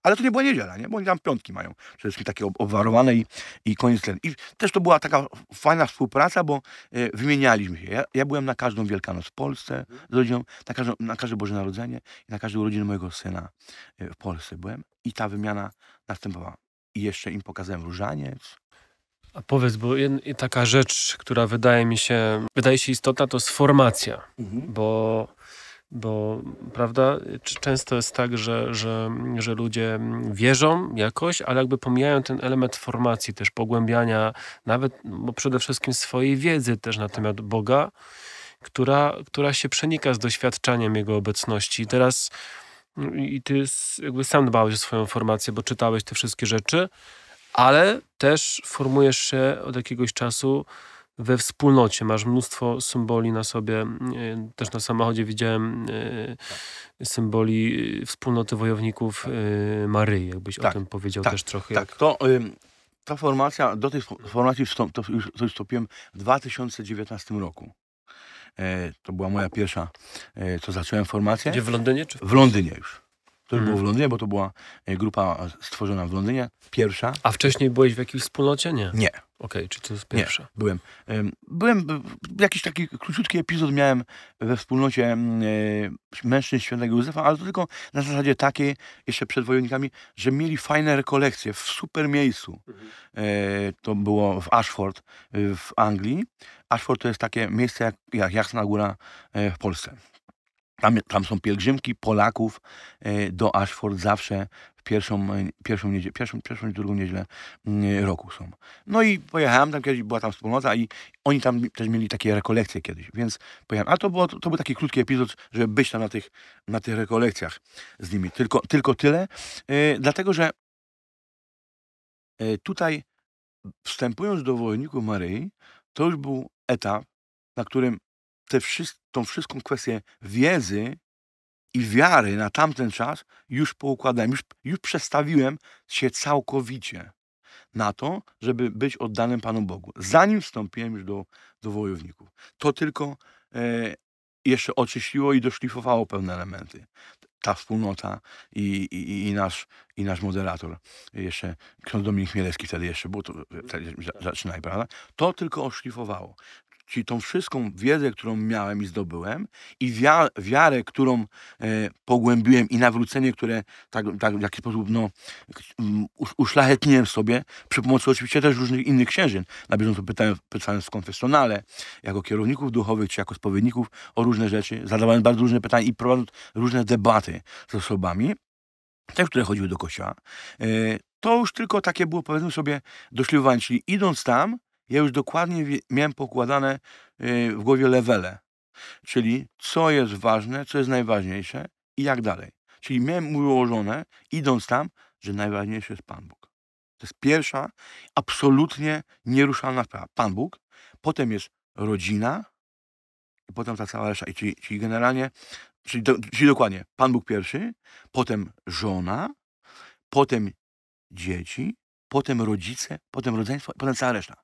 Ale to nie była niedziela, nie? Bo oni tam piątki mają. Przede takie obwarowane i, i koniec ten. I też to była taka fajna współpraca, bo e, wymienialiśmy się. Ja, ja, byłem na każdą Wielkanoc w Polsce z rodziną, na, każdą, na każde Boże Narodzenie i na każdą urodziny mojego syna e, w Polsce byłem. I ta wymiana następowała. I jeszcze im pokazałem różaniec, a powiedz, bo taka rzecz, która wydaje mi się, wydaje się istotna, to jest formacja, mhm. bo bo prawda, często jest tak, że, że, że ludzie wierzą jakoś, ale jakby pomijają ten element formacji, też pogłębiania, nawet, bo no, przede wszystkim swojej wiedzy też na temat Boga, która, która się przenika z doświadczeniem Jego obecności. I teraz no, i ty jakby sam dbałeś o swoją formację, bo czytałeś te wszystkie rzeczy, ale też formujesz się od jakiegoś czasu we wspólnocie. Masz mnóstwo symboli na sobie. Mm, e, też na samochodzie widziałem e, symboli e, wspólnoty wojowników Maryi. Jakbyś tak, o tym powiedział tak, też trochę. Tak, jak... to ta formacja, do tej formacji wstąp, to już, to wstąpiłem w 2019 roku. to była moja pierwsza, co zacząłem formację. Gdzie w Londynie? Czy w, w Londynie już. To już było w mhm. Londynie, bo to była e, grupa e, stworzona w Londynie, pierwsza. A wcześniej byłeś w jakiejś wspólnocie? Nie. Nie. Okej, okay, czy to jest pierwsza? Nie, byłem. Byłem, e, jakiś taki króciutki epizod miałem we wspólnocie mężczyzn świętego Józefa, ale to tylko na zasadzie takiej, jeszcze przed wojownikami, że mieli fajne rekolekcje w super miejscu. Mhm. To było w Ashford w Anglii. Ashford to jest takie miejsce jak, jak Jasna Góra w Polsce. Tam, tam są pielgrzymki Polaków e, do Ashford zawsze w pierwszą, e, pierwszą, niedzielę, pierwszą, pierwszą i drugą niedzielę mm, roku są. No i pojechałem tam kiedyś, była tam wspólnota i oni tam też mieli takie rekolekcje kiedyś, więc pojechałem. A to, było, to był taki krótki epizod, żeby być tam na tych, na tych rekolekcjach z nimi. Tylko, tylko tyle, e, dlatego że tutaj wstępując do Wojowników Maryi, to już był etap, na którym te wszystko, tą wszystką kwestię wiedzy i wiary na tamten czas już poukładałem, już, już przestawiłem się całkowicie na to, żeby być oddanym Panu Bogu, zanim wstąpiłem już do, do wojowników. To tylko e, jeszcze oczyściło i doszlifowało pewne elementy. Ta wspólnota i, i, i, nasz, i nasz moderator, jeszcze ksiądz Dominik Mielewski wtedy jeszcze był, to, wtedy zaczynaj, prawda? To tylko oszlifowało. Czyli tą wszystką wiedzę, którą miałem i zdobyłem, i wiarę, którą e, pogłębiłem, i nawrócenie, które tak, tak, w jakiś sposób no, uszlachetniłem sobie, przy pomocy oczywiście też różnych innych księżyn. Na bieżąco pytałem, pytałem w konfesjonale, jako kierowników duchowych, czy jako spowiedników o różne rzeczy. Zadawałem bardzo różne pytania i prowadząc różne debaty z osobami, też które chodziły do kościoła. E, to już tylko takie było, powiedzmy sobie, doszlifowanie, czyli idąc tam, ja już dokładnie miałem pokładane y, w głowie levele, czyli co jest ważne, co jest najważniejsze i jak dalej. Czyli miałem ułożone, idąc tam, że najważniejszy jest Pan Bóg. To jest pierwsza, absolutnie nieruszalna sprawa. Pan Bóg, potem jest rodzina i potem ta cała reszta. I czyli, czyli generalnie, czyli, do, czyli dokładnie, Pan Bóg pierwszy, potem żona, potem dzieci, potem rodzice, potem rodzeństwo, potem cała reszta.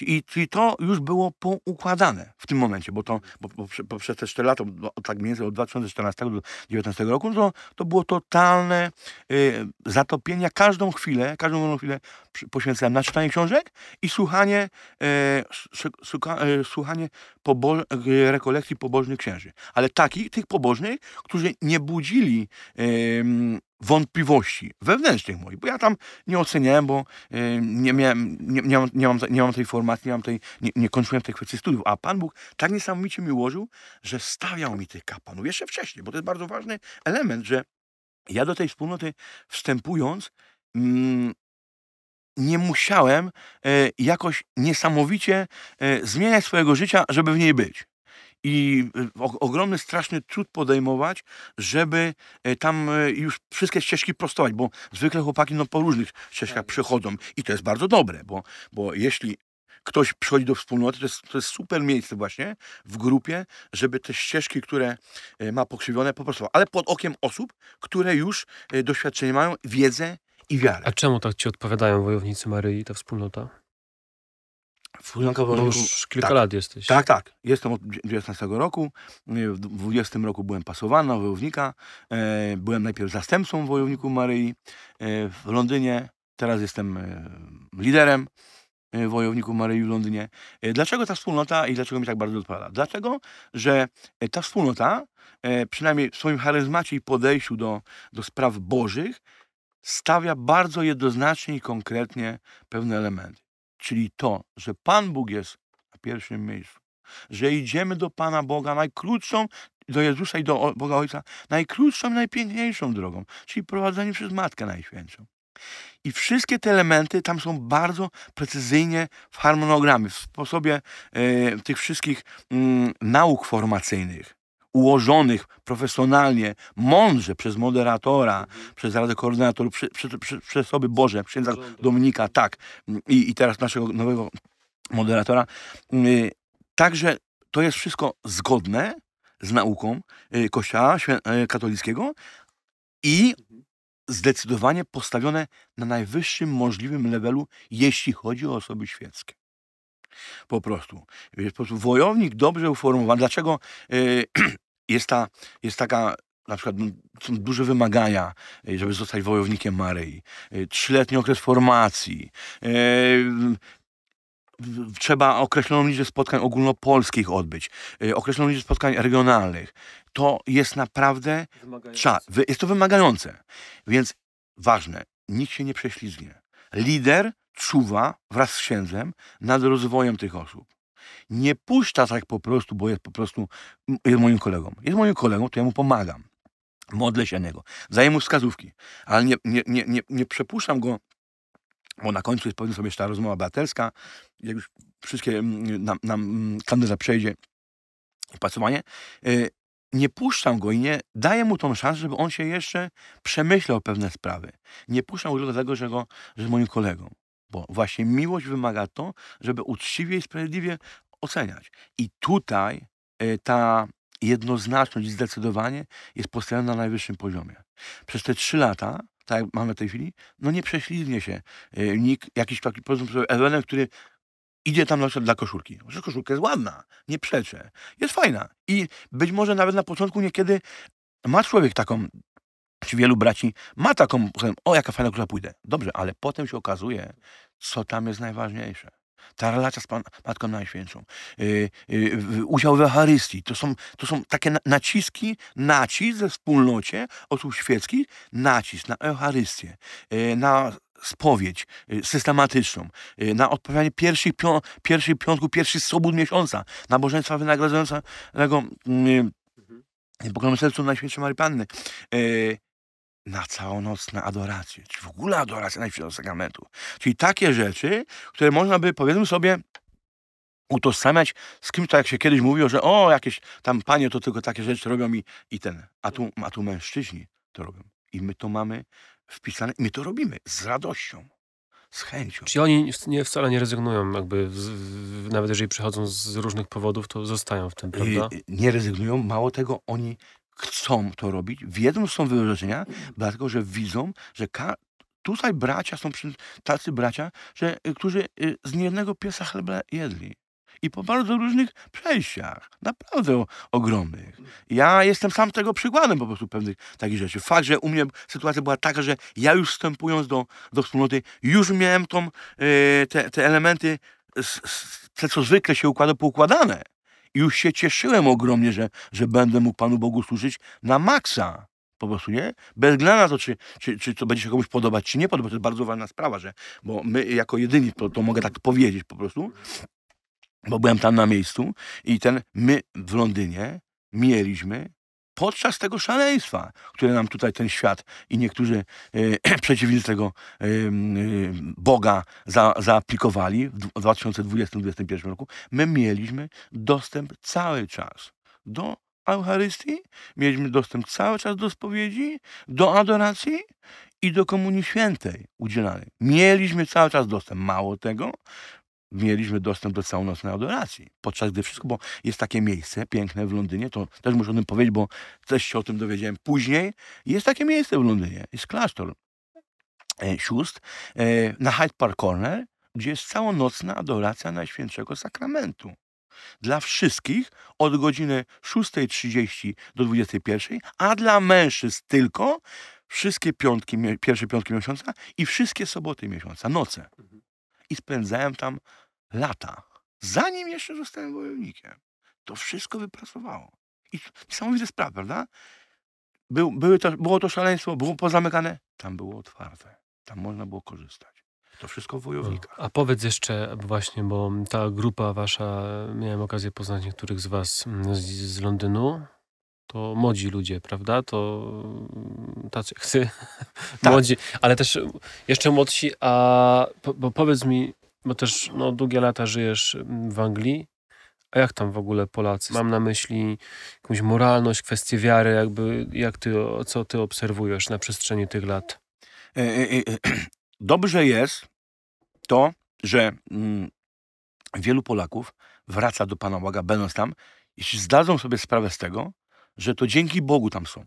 I, i to już było poukładane w tym momencie, bo, to, bo, bo, bo przez te 4 lata, tak mniej więcej od 2014 do 2019 roku, to, to było totalne y, zatopienie. Każdą chwilę, każdą chwilę poświęcałem na czytanie książek i słuchanie, y, słucha, y, słuchanie poboż, y, rekolekcji pobożnych księży. Ale takich, tych pobożnych, którzy nie budzili wątpliwości wewnętrznych moich, bo ja tam nie oceniałem, bo y, nie, miałem, nie, nie, mam, nie, mam, nie mam tej formy nie, mam tej, nie, nie kończyłem tej kwestii studiów, a Pan Bóg tak niesamowicie mi ułożył, że stawiał mi tych kapłanów jeszcze wcześniej, bo to jest bardzo ważny element, że ja do tej wspólnoty wstępując, mm, nie musiałem e, jakoś niesamowicie e, zmieniać swojego życia, żeby w niej być. I e, o, ogromny, straszny trud podejmować, żeby e, tam e, już wszystkie ścieżki prostować, bo zwykle chłopaki no, po różnych ścieżkach tak przechodzą i to jest bardzo dobre, bo, bo jeśli ktoś przychodzi do wspólnoty, to jest, to jest super miejsce właśnie w grupie, żeby te ścieżki, które e, ma pokrzywione, po prostu, ale pod okiem osób, które już e, doświadczenie mają, wiedzę i wiarę. A czemu tak ci odpowiadają wojownicy Maryi i ta wspólnota? Wspólnota Wolników. No już kilka tak, lat jesteś. Tak, tak. Jestem od 19 roku. E, w 20 roku byłem pasowany wojownika. Byłem najpierw zastępcą wojowników Maryi w Londynie. Teraz jestem liderem E, wojowników Maryi w Londynie. E, dlaczego ta wspólnota i dlaczego mi tak bardzo odpowiada? Dlatego, że e, ta wspólnota, przynajmniej w swoim charyzmacie i podejściu do, do spraw bożych, stawia bardzo jednoznacznie i konkretnie pewne elementy. Czyli to, że Pan Bóg jest na pierwszym miejscu, że idziemy do Pana Boga najkrótszą, do Jezusa i do Boga Ojca, najkrótszą, najpiękniejszą drogą, czyli prowadzeni przez Matkę Najświętszą. I wszystkie te elementy tam są bardzo precyzyjnie w harmonogramie, w sposobie y, tych wszystkich y, nauk formacyjnych, ułożonych profesjonalnie, mądrze przez moderatora, mhm. przez Radę Koordynatorów, przy, przy, przy, przez osoby Boże, księdza Dominika, tak, i, i teraz naszego nowego moderatora. Y, także to jest wszystko zgodne z nauką e, Kościoła Katolickiego i mhm zdecydowanie postawione na najwyższym możliwym levelu, jeśli chodzi o osoby świeckie. Po prostu. Po prostu wojownik dobrze uformowany. Dlaczego yy, [clears throat] jest, ta, jest taka na przykład no, są duże wymagania, e, żeby zostać wojownikiem Maryi. E, trzyletni okres formacji, trzeba określoną liczbę spotkań ogólnopolskich odbyć, y, określoną liczbę spotkań regionalnych. To jest naprawdę czas. Jest to wymagające. Więc ważne, nikt się nie prześlizgnie. Lider czuwa wraz z księdzem nad rozwojem tych osób. Nie puszcza tak po prostu, bo jest po prostu jest moim kolegą. Jest moim kolegą, to ja mu pomagam. Modlę się niego. Daję mu wskazówki. Ale nie, nie, nie, nie, nie przepuszczam go bo na końcu jest powiedzmy sobie jeszcze ta rozmowa obywatelska, jak już wszystkie mm, nam, nam mm, kandydat przejdzie opacowanie, e, nie puszczam go i nie daję mu tą szansę, żeby on się jeszcze przemyślał pewne sprawy. Nie puszczam go dlatego, że, go, że jest moim kolegą. Bo właśnie miłość wymaga to, żeby uczciwie i sprawiedliwie oceniać. I tutaj e, ta jednoznaczność i zdecydowanie jest postawiona na najwyższym poziomie. Przez te trzy lata tak jak mamy w tej chwili, no nie prześlizgnie się y, nikt, jakiś taki powiedzmy ewenement, który idzie tam na przykład dla koszulki. Może koszulka jest ładna, nie przeczę, jest fajna i być może nawet na początku niekiedy ma człowiek taką czy wielu braci ma taką, o jaka fajna koszulka pójdę. Dobrze, ale potem się okazuje, co tam jest najważniejsze ta relacja z Pan, Matką Najświętszą, yy, yy, udział w Eucharystii, to są, to są takie naciski, nacisk ze wspólnocie osób świeckich, nacisk na Eucharystię, yy, na spowiedź y, systematyczną, y, na odpowiadanie pierwszych, pią, pierwszych piątku, pierwszy sobót miesiąca, nabożeństwa wynagradzającego mm, yy, mhm. pokolenia sercu Najświętszej Marii Panny. Yy, na całą noc na czy w ogóle adorację Najświętszego Sakramentu. Czyli takie rzeczy, które można by, powiedzmy sobie, utożsamiać z kimś, tak jak się kiedyś mówiło, że o, jakieś tam panie to tylko takie rzeczy robią i, i ten. A tu, a tu mężczyźni to robią. I my to mamy wpisane i my to robimy z radością z chęcią. Czyli oni nie, wcale nie rezygnują, jakby z, nawet jeżeli przychodzą z różnych powodów, to zostają w tym, prawda? Nie rezygnują, mało tego, oni chcą to robić, wiedzą, że są wyrzeczenia, dlatego że widzą, że ka- tutaj bracia są przy, tacy bracia, że, y, którzy y, z niejednego piesa chleba jedli. I po bardzo różnych przejściach, naprawdę ogromnych. Ja jestem sam tego przykładem po prostu pewnych takich rzeczy. Fakt, że u mnie sytuacja była taka, że ja już wstępując do, do wspólnoty, już miałem tą, yy, te, te elementy, te co zwykle się układa, poukładane. I już się cieszyłem ogromnie, że, że będę mógł Panu Bogu służyć na maksa. Po prostu, nie? Bez względu na to, czy, czy, czy to będzie się komuś podobać, czy nie podobać. To jest bardzo ważna sprawa, że, bo my jako jedyni, to, to mogę tak powiedzieć po prostu, bo byłem tam na miejscu i ten, my w Londynie mieliśmy podczas tego szaleństwa, które nam tutaj ten świat i niektórzy e, [clears throat] przeciwnicy tego e, e, Boga za, zaaplikowali w 2020-2021 roku, my mieliśmy dostęp cały czas do Eucharystii, mieliśmy dostęp cały czas do spowiedzi, do adoracji i do Komunii Świętej udzielanej. Mieliśmy cały czas dostęp. Mało tego, mieliśmy dostęp do całonocnej adoracji. Podczas gdy wszystko, bo jest takie miejsce piękne w Londynie, to też muszę o tym powiedzieć, bo też się o tym dowiedziałem później. Jest takie miejsce w Londynie, jest klasztor e, sióstr e, na Hyde Park Corner, gdzie jest całonocna adoracja Najświętszego Sakramentu. Dla wszystkich od godziny 6.30 do 21:00, a dla mężczyzn tylko wszystkie piątki, pierwsze piątki miesiąca i wszystkie soboty miesiąca, noce mhm. i spędzałem tam lata, zanim jeszcze zostałem wojownikiem, to wszystko wypracowało. I niesamowite sprawy, prawda? Był, były to, było to szaleństwo, było pozamykane, tam było otwarte. Tam można było korzystać. To wszystko w A powiedz jeszcze właśnie, bo ta grupa wasza, miałem okazję poznać niektórych z was mm, z, z Londynu, to młodzi ludzie, prawda? To mm, tacy jak [laughs] tak. młodzi, ale też jeszcze młodsi, a bo powiedz mi, bo też no, długie lata żyjesz mm, w Anglii. A jak tam w ogóle Polacy? Mam na myśli jakąś moralność, kwestię wiary, jakby jak ty, co ty obserwujesz na przestrzeni tych lat? E, e, e, [clears throat] dobrze jest to, że mm, wielu Polaków wraca do Pana Łaga, będąc tam, jeśli zdadzą sobie sprawę z tego, że to dzięki Bogu tam są.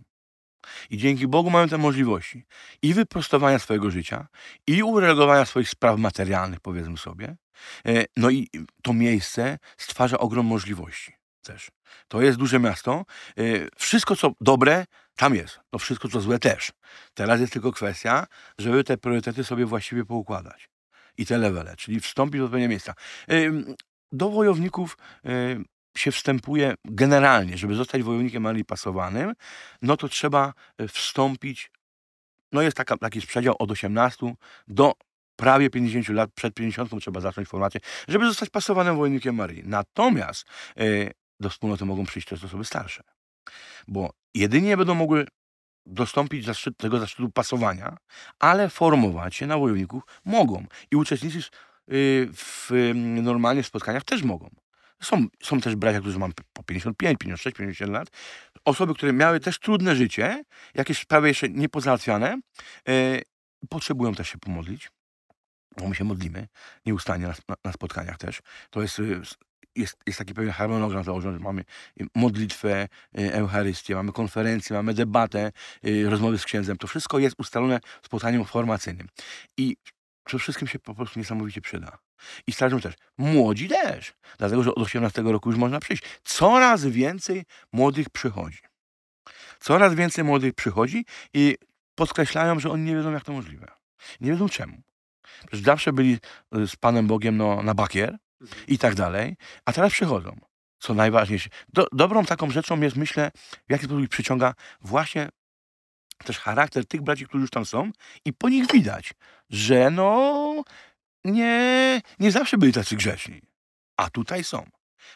I dzięki Bogu mają te możliwości i wyprostowania swojego życia, i uregulowania swoich spraw materialnych, powiedzmy sobie. E, no i to miejsce stwarza ogrom możliwości też. To jest duże miasto. E, wszystko, co dobre, tam jest. To wszystko, co złe, też. Teraz jest tylko kwestia, żeby te priorytety sobie właściwie poukładać. I te levele, czyli wstąpić do odpowiednie miejsca. E, do wojowników się wstępuje generalnie, żeby zostać wojownikiem alii pasowanym, no to trzeba e, wstąpić, no jest taka, taki przedział od 18 do prawie 50 lat, przed 50 trzeba zacząć formację, żeby zostać pasowanym wojownikiem Marii. Natomiast e, do wspólnoty mogą przyjść też osoby starsze, bo jedynie będą mogły dostąpić zaszczyt, tego zaszczytu pasowania, ale formować się na wojowników mogą i uczestniczyć y, w, mm, normalnych spotkaniach też mogą. Są, są też bracia, którzy mam po 55, 56, 50 lat. Osoby, które miały też trudne życie, jakieś sprawy jeszcze niepozałatwiane, yy, e, potrzebują też się pomodlić, bo my się modlimy nieustannie na, na, na spotkaniach też. To jest y, jest, jest taki pewien harmonogram założony. Mamy modlitwę, y, Eucharystię, mamy konferencję, mamy debatę, y, rozmowy z księdzem. To wszystko jest ustalone spotkaniem formacyjnym. I przede wszystkim się po prostu niesamowicie przyda. I starszym też. Młodzi też. Dlatego, że od 18 roku już można przyjść. Coraz więcej młodych przychodzi. Coraz więcej młodych przychodzi i podkreślają, że oni nie wiedzą, jak to możliwe. Nie wiedzą czemu. Przecież zawsze byli y, z Panem Bogiem no, na bakier mhm. i tak dalej, a teraz przychodzą. Co najważniejsze. Do, dobrą taką rzeczą jest, myślę, w jaki sposób ich przyciąga właśnie też charakter tych braci, którzy już tam są i po nich widać, że no nie, nie zawsze byli tacy grzeczni. A tutaj są.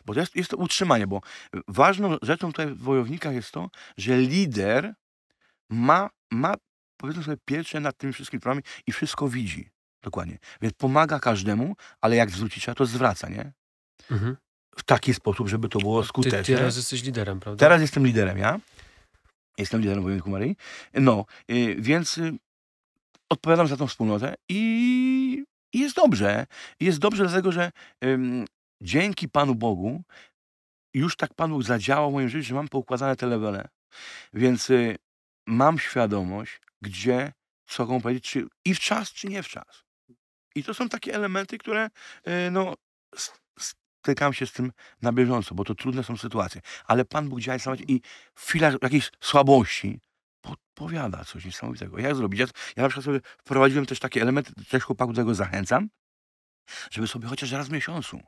Bo to jest, jest to utrzymanie, bo ważną rzeczą tutaj w wojownikach jest to, że lider ma, ma powiedzmy sobie, pieczę nad tymi wszystkimi sprawami i wszystko widzi. Dokładnie. Więc pomaga każdemu, ale jak zwróci się, to zwraca, nie? Mhm. W taki sposób, żeby to było skuteczne. Ty, ty teraz jesteś liderem, prawda? Teraz jestem liderem, ja. Jestem liderem Wojowniku Maryi. No, yy, więc y, odpowiadam za tą wspólnotę i i jest dobrze. Jest dobrze dlatego, że ym, dzięki Panu Bogu już tak Pan Bóg zadziałał w moim życiu, że mam poukładane te levele. Więc y, mam świadomość, gdzie, co mogą powiedzieć, czy i w czas, czy nie w czas. I to są takie elementy, które y, no, stykam się z tym na bieżąco, bo to trudne są sytuacje. Ale Pan Bóg działa i w chwilach jakiejś słabości, podpowiada coś niesamowitego. Jak zrobić? Ja, ja na przykład sobie wprowadziłem też taki element, też chłopaków do tego zachęcam, żeby sobie chociaż raz w miesiącu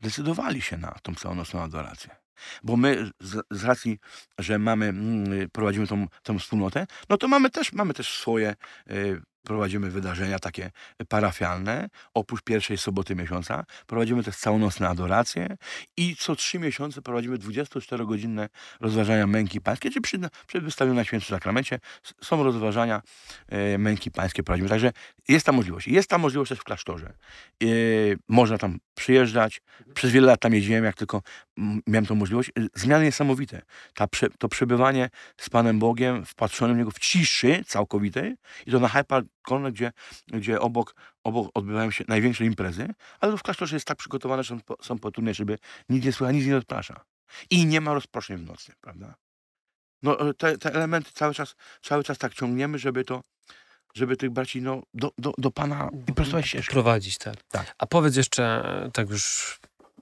decydowali się na tą całonocną adorację. Bo my z, z racji, że mamy, mm, prowadzimy tą, tą wspólnotę, no to mamy też, mamy też swoje e, prowadzimy wydarzenia takie parafialne, oprócz pierwszej soboty miesiąca. Prowadzimy też całonocne adoracje i co trzy miesiące prowadzimy 24-godzinne rozważania męki pańskiej, czy przed, przed wystawieniem na Świętym Sakramencie są rozważania e, męki pańskie prowadzimy. Także jest ta możliwość. Jest ta możliwość też w klasztorze. E, można tam przyjeżdżać. Przez wiele lat tam jeździłem, jak tylko mm, miałem tą możliwość możliwość. Y, zmiany niesamowite. Ta, to przebywanie z Panem Bogiem, wpatrzonym w Niego w ciszy całkowitej i to na Hyde Park Corner, gdzie, gdzie obok, obok odbywają się największe imprezy, ale to w klasztorze jest tak przygotowane, że są, są poturne, żeby nic nie słychać, nic nie odprasza. I nie ma rozproszeń w nocy, prawda? No, e, te, te elementy cały czas, cały czas tak ciągniemy, żeby to, żeby tych braci no, do, do, do Pana i mhm. prostować ścieżkę. Prowadzić, tak. tak. A powiedz jeszcze, e, tak już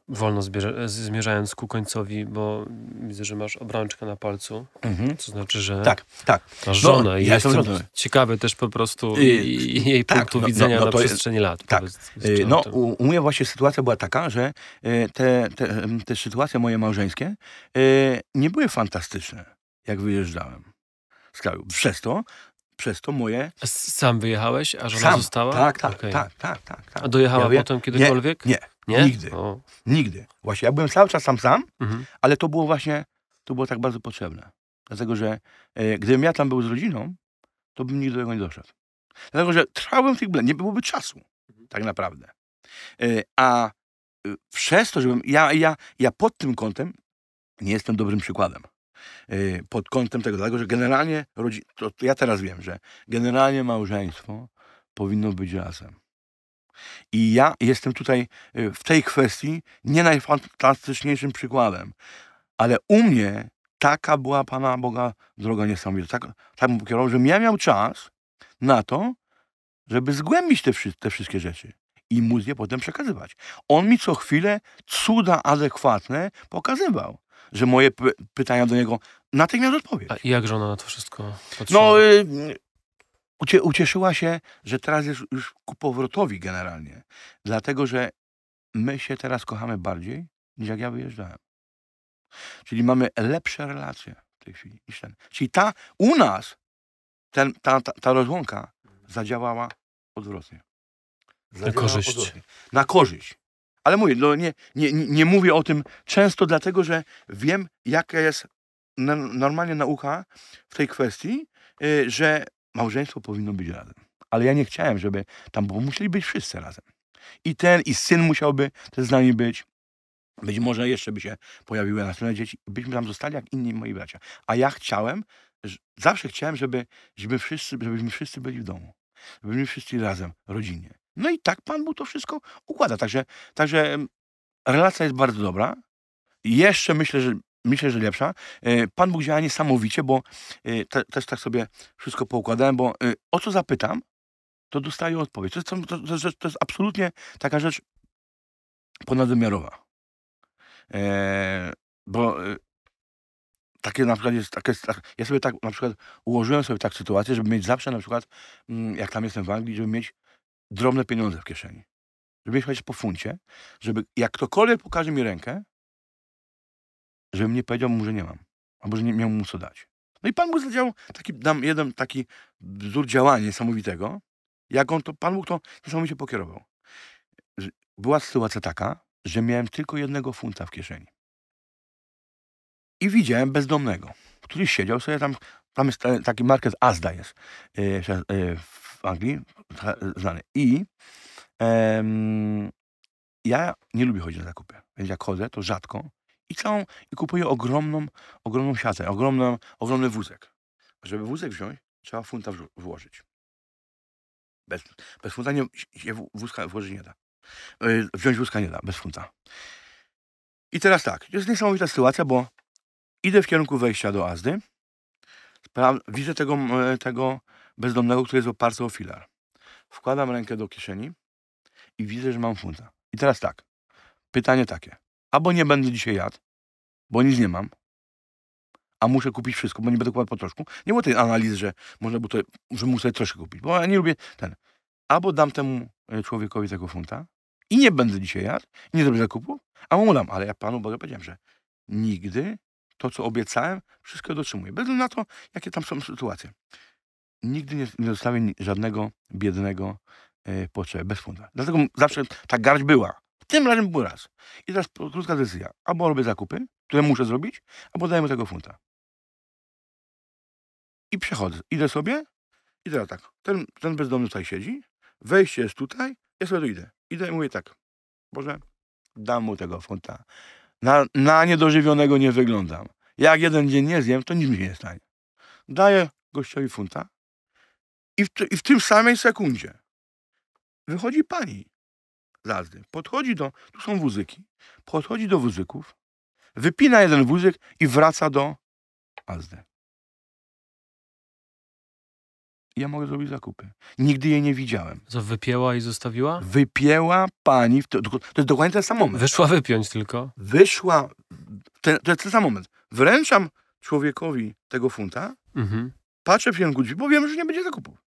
wolno zmierzając ku końcowi, bo widzę, że masz obrączkę na palcu, mhm. znaczy, że tak, tak. masz żonę no, ja jestem ciekawy też po prostu y, jej tak, punktu no, widzenia no, no na przestrzeni jest, lat. Tak, y, no u, u, mnie właśnie sytuacja była taka, że y, te, te, te sytuacje moje małżeńskie nie były fantastyczne, jak wyjeżdżałem z kraju. Przez to, przez to moje. Sam wyjechałeś, a żona Sam. została? Tak, tak, okay. tak, tak, tak, tak, A dojechała ja potem kiedykolwiek? Nie, nie. Nie? Nigdy. O. Nigdy. Właśnie, ja byłem cały czas sam sam, mhm. ale to było właśnie, to było tak bardzo potrzebne. Dlatego, że e, gdybym ja tam był z rodziną, to bym nigdy do tego nie doszedł. Dlatego, że trwałem w tych błędach, nie byłoby czasu, mhm. tak naprawdę. E, a e, przez to, żebym, ja, ja, ja pod tym kątem nie jestem dobrym przykładem. E, pod kątem tego, dlatego, że generalnie, rodzi, to, to ja teraz wiem, że generalnie małżeństwo powinno być razem. I ja jestem tutaj y, w tej kwestii nie najfantastyczniejszym przykładem, ale u mnie taka była Pana Boga droga niesamowita. Tak, tak mu że żebym ja miał czas na to, żeby zgłębić te, te wszystkie rzeczy i móc je potem przekazywać. On mi co chwilę cuda adekwatne pokazywał, że moje pytania do niego natychmiast odpowiedź. A jak żona na to wszystko no, patrzyła? No, y, Ucie, ucieszyła się, że teraz jest już ku powrotowi generalnie, dlatego że my się teraz kochamy bardziej niż jak ja wyjeżdżałem. Czyli mamy lepsze relacje w tej chwili niż ten. Czyli ta u nas, ten, ta, ta, ta rozłąka zadziałała odwrotnie. Zadziałała na korzyść. Odwrotnie. Na korzyść. Ale mówię, no nie, nie, nie mówię o tym często, dlatego że wiem, jaka jest normalnie nauka w tej kwestii, y, że małżeństwo powinno być razem. Ale ja nie chciałem, żeby tam, bo musieli być wszyscy razem. I ten, i syn musiałby też z nami być. Być może jeszcze by się pojawiły następne dzieci. Byśmy tam zostali jak inni moi bracia. A ja chciałem, zawsze chciałem, żeby, żeby wszyscy, żebyśmy wszyscy byli w domu. Żebyśmy wszyscy razem, rodzinie. No i tak Pan Bóg to wszystko układa. Także, także relacja jest bardzo dobra. Jeszcze myślę, że myślę, że lepsza. E, Pan Bóg działa niesamowicie, bo e, te, też tak sobie wszystko poukładałem, bo e, o co zapytam, to dostaję odpowiedź. To jest, to, to, to jest absolutnie taka rzecz ponadwymiarowa. E, bo e, takie na przykład jest, takie, tak, ja sobie tak na przykład ułożyłem sobie tak sytuację, żeby mieć zawsze na przykład, mm, jak tam jestem w Anglii, żeby mieć drobne pieniądze w kieszeni. Żeby mieć po funcie, żeby jak ktokolwiek pokaże mi rękę, żebym nie powiedział mu, że nie mam, albo że nie miał mu co dać. No i Pan Bóg zleciał taki, dam jeden taki wzór działania niesamowitego, jak on to, Pan Bóg to niesamowicie pokierował. Była sytuacja taka, że miałem tylko jednego funta w kieszeni. I widziałem bezdomnego, który siedział sobie tam, tam jest taki market Asda jest e, e, w Anglii, znany. I em, ja nie lubię chodzić na zakupy, więc jak chodzę, to rzadko, i całą, i kupuję ogromną, ogromną siatę, ogromną, ogromny wózek. Żeby wózek wziąć, trzeba funta włożyć. Bez, bez funta nie, się wózka włożyć nie da. E, wziąć wózka nie da, bez funta. I teraz tak, jest niesamowita sytuacja, bo idę w kierunku wejścia do Azdy, widzę tego, tego bezdomnego, który jest oparty o filar. Wkładam rękę do kieszeni i widzę, że mam funta. I teraz tak, pytanie takie. Albo nie będę dzisiaj jadł, bo nic nie mam, a muszę kupić wszystko, bo nie będę kupował po troszku. Nie było tej analizy, że można było to, że muszę troszkę kupić, bo ja nie lubię ten. Albo dam temu e, człowiekowi tego funta i nie będę dzisiaj jadł, nie zrobię zakupu, a mu dam. Ale ja Panu Bogu powiedziałem, że nigdy to, co obiecałem, wszystko dotrzymuję. Bez względu na to, jakie tam są sytuacje. Nigdy nie, nie zostawię żadnego biednego y, potrzeby bez funta. Dlatego zawsze ta garść była. Tym razem był raz. I teraz krótka decyzja. Albo robię zakupy, które muszę zrobić, albo daję mu tego funta. I przechodzę. Idę sobie i teraz tak. Ten, ten bezdomny tutaj siedzi, wejście jest tutaj, ja sobie tu idę. Idę i mówię tak. Boże, dam mu tego funta. Na, na niedożywionego nie wyglądam. Jak jeden dzień nie zjem, to nic mi się nie stanie. Daję gościowi funta i w, i w tym samej sekundzie wychodzi pani jazdy. Podchodzi do, tu są wózyki, podchodzi do wózyków, wypina jeden wózek i wraca do azdy. Ja mogę zrobić zakupy. Nigdy jej nie widziałem. Co, wypięła i zostawiła? Wypięła pani. To, to jest dokładnie ten sam moment. Wyszła wypiąć tylko. Wyszła. Ten, to jest ten sam moment. Wręczam człowiekowi tego funta, mhm. patrzę w kierunku drzwi, bo wiem, że nie będzie zakupów.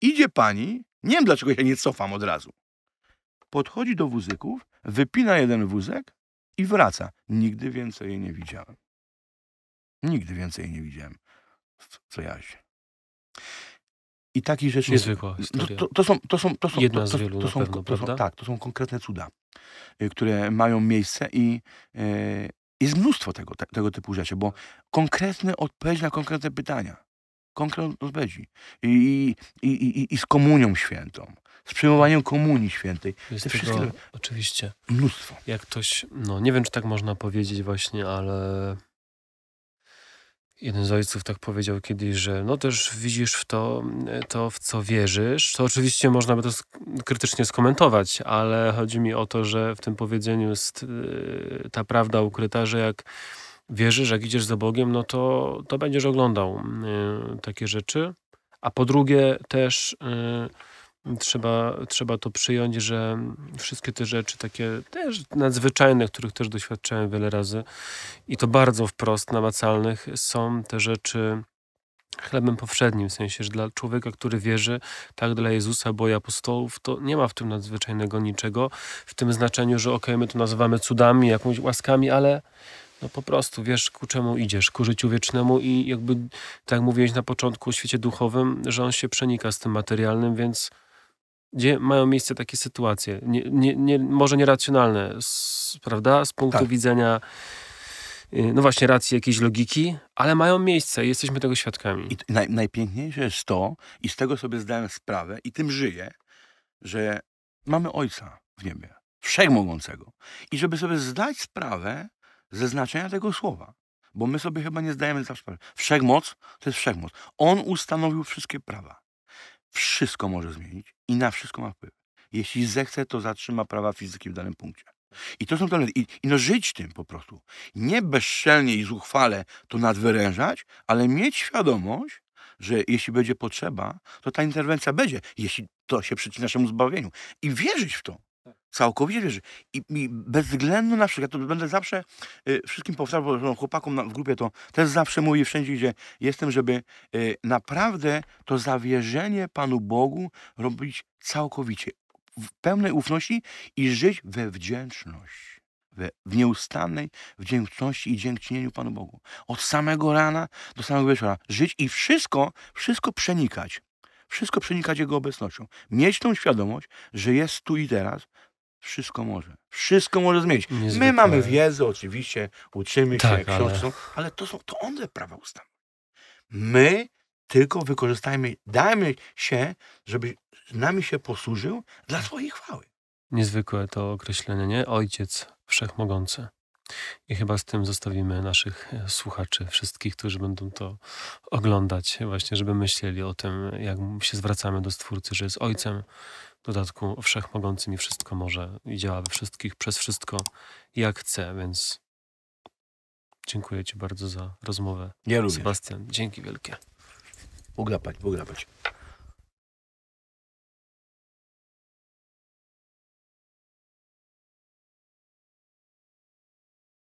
Idzie pani, nie wiem dlaczego ja nie cofam od razu podchodzi do wózyków, wypina jeden wózek i wraca. Nigdy więcej jej nie widziałem. Nigdy więcej jej nie widziałem w Cojazie. I takich rzeczy jest... to, są, to są, to są, to, są, to są, Tak, to są konkretne cuda, y, które mają miejsce i yy, jest mnóstwo tego, te, tego typu rzeczy, bo konkretne odpowiedzi na konkretne pytania konkretne odpowiedzi. I, i, i, i, z komunią świętą z przyjmowaniem Komunii Świętej. Jest Te wszystkie... oczywiście. Mnóstwo. Jak ktoś, no nie wiem, czy tak można powiedzieć właśnie, ale jeden z ojców tak powiedział kiedyś, że no też widzisz w to, to w co wierzysz. To oczywiście można by to krytycznie skomentować, ale chodzi mi o to, że w tym powiedzeniu jest y, ta prawda ukryta, że jak wierzysz, jak idziesz za Bogiem, no to, to będziesz oglądał y, takie rzeczy. A po drugie też... Yy, trzeba, trzeba to przyjąć, że wszystkie te rzeczy takie też nadzwyczajne, których też doświadczałem wiele razy i to bardzo wprost namacalnych, są te rzeczy chlebem powszednim, w sensie, że dla człowieka, który wierzy, tak dla Jezusa, bo i apostołów, to nie ma w tym nadzwyczajnego niczego, w tym znaczeniu, że okej, okay, my to nazywamy cudami, jakąś łaskami, ale no po prostu wiesz, ku czemu idziesz, ku życiu wiecznemu i jakby, tak jak mówiłeś na początku, o świecie duchowym, że on się przenika z tym materialnym, więc gdzie mają miejsce takie sytuacje, nie, nie, nie, może nieracjonalne, z, prawda, z punktu tak. widzenia y, no właśnie racji jakiejś logiki, ale mają miejsce i jesteśmy tego świadkami. I naj, najpiękniejsze jest to, i z tego sobie zdałem sprawę, i tym żyję, że mamy Ojca w niebie, Wszechmogącego. I żeby sobie zdać sprawę ze znaczenia tego słowa, bo my sobie chyba nie zdajemy zawsze sprawę. Wszechmoc to jest wszechmoc. On ustanowił wszystkie prawa wszystko może zmienić i na wszystko ma wpływ. Jeśli zechce, to zatrzyma prawa fizyki w danym punkcie. I to są te. I, I no żyć tym po prostu. Nie bezczelnie i zuchwale to nadwyrężać, ale mieć świadomość, że jeśli będzie potrzeba, to ta interwencja będzie, jeśli to się przyczyni naszemu zbawieniu. I wierzyć w to. Całkowicie wiesz. I, I bez względu na wszystko, ja to będę zawsze y, wszystkim powtarzał, bo chłopakom na, w grupie to też zawsze mówię wszędzie, gdzie jestem, żeby y, naprawdę to zawierzenie Panu Bogu robić całkowicie, w pełnej ufności i żyć we wdzięczność. We, w nieustannej wdzięczności i dziękczynieniu Panu Bogu. Od samego rana do samego wieczora. Żyć i wszystko, wszystko przenikać wszystko przenikać Jego obecnością. Mieć tą świadomość, że jest tu i teraz, wszystko może. Wszystko może zmienić. Niezwykle. My mamy wiedzę, oczywiście, uczymy się, tak, książki ale... ale to są to one prawa ustawy. My tylko wykorzystajmy, dajmy się, żeby nami się posłużył dla swojej chwały. Niezwykłe to określenie, nie? Ojciec Wszechmogący. I chyba z tym zostawimy naszych e, słuchaczy, wszystkich, którzy będą to oglądać, właśnie, żeby myśleli o tym, jak się zwracamy do Stwórcy, że jest Ojcem w dodatku wszechmogący mi wszystko może i działa we wszystkich przez wszystko jak chce, więc dziękuję Ci bardzo za rozmowę. Ja Sebastian, dzięki wielkie. Uglapać, uglapać.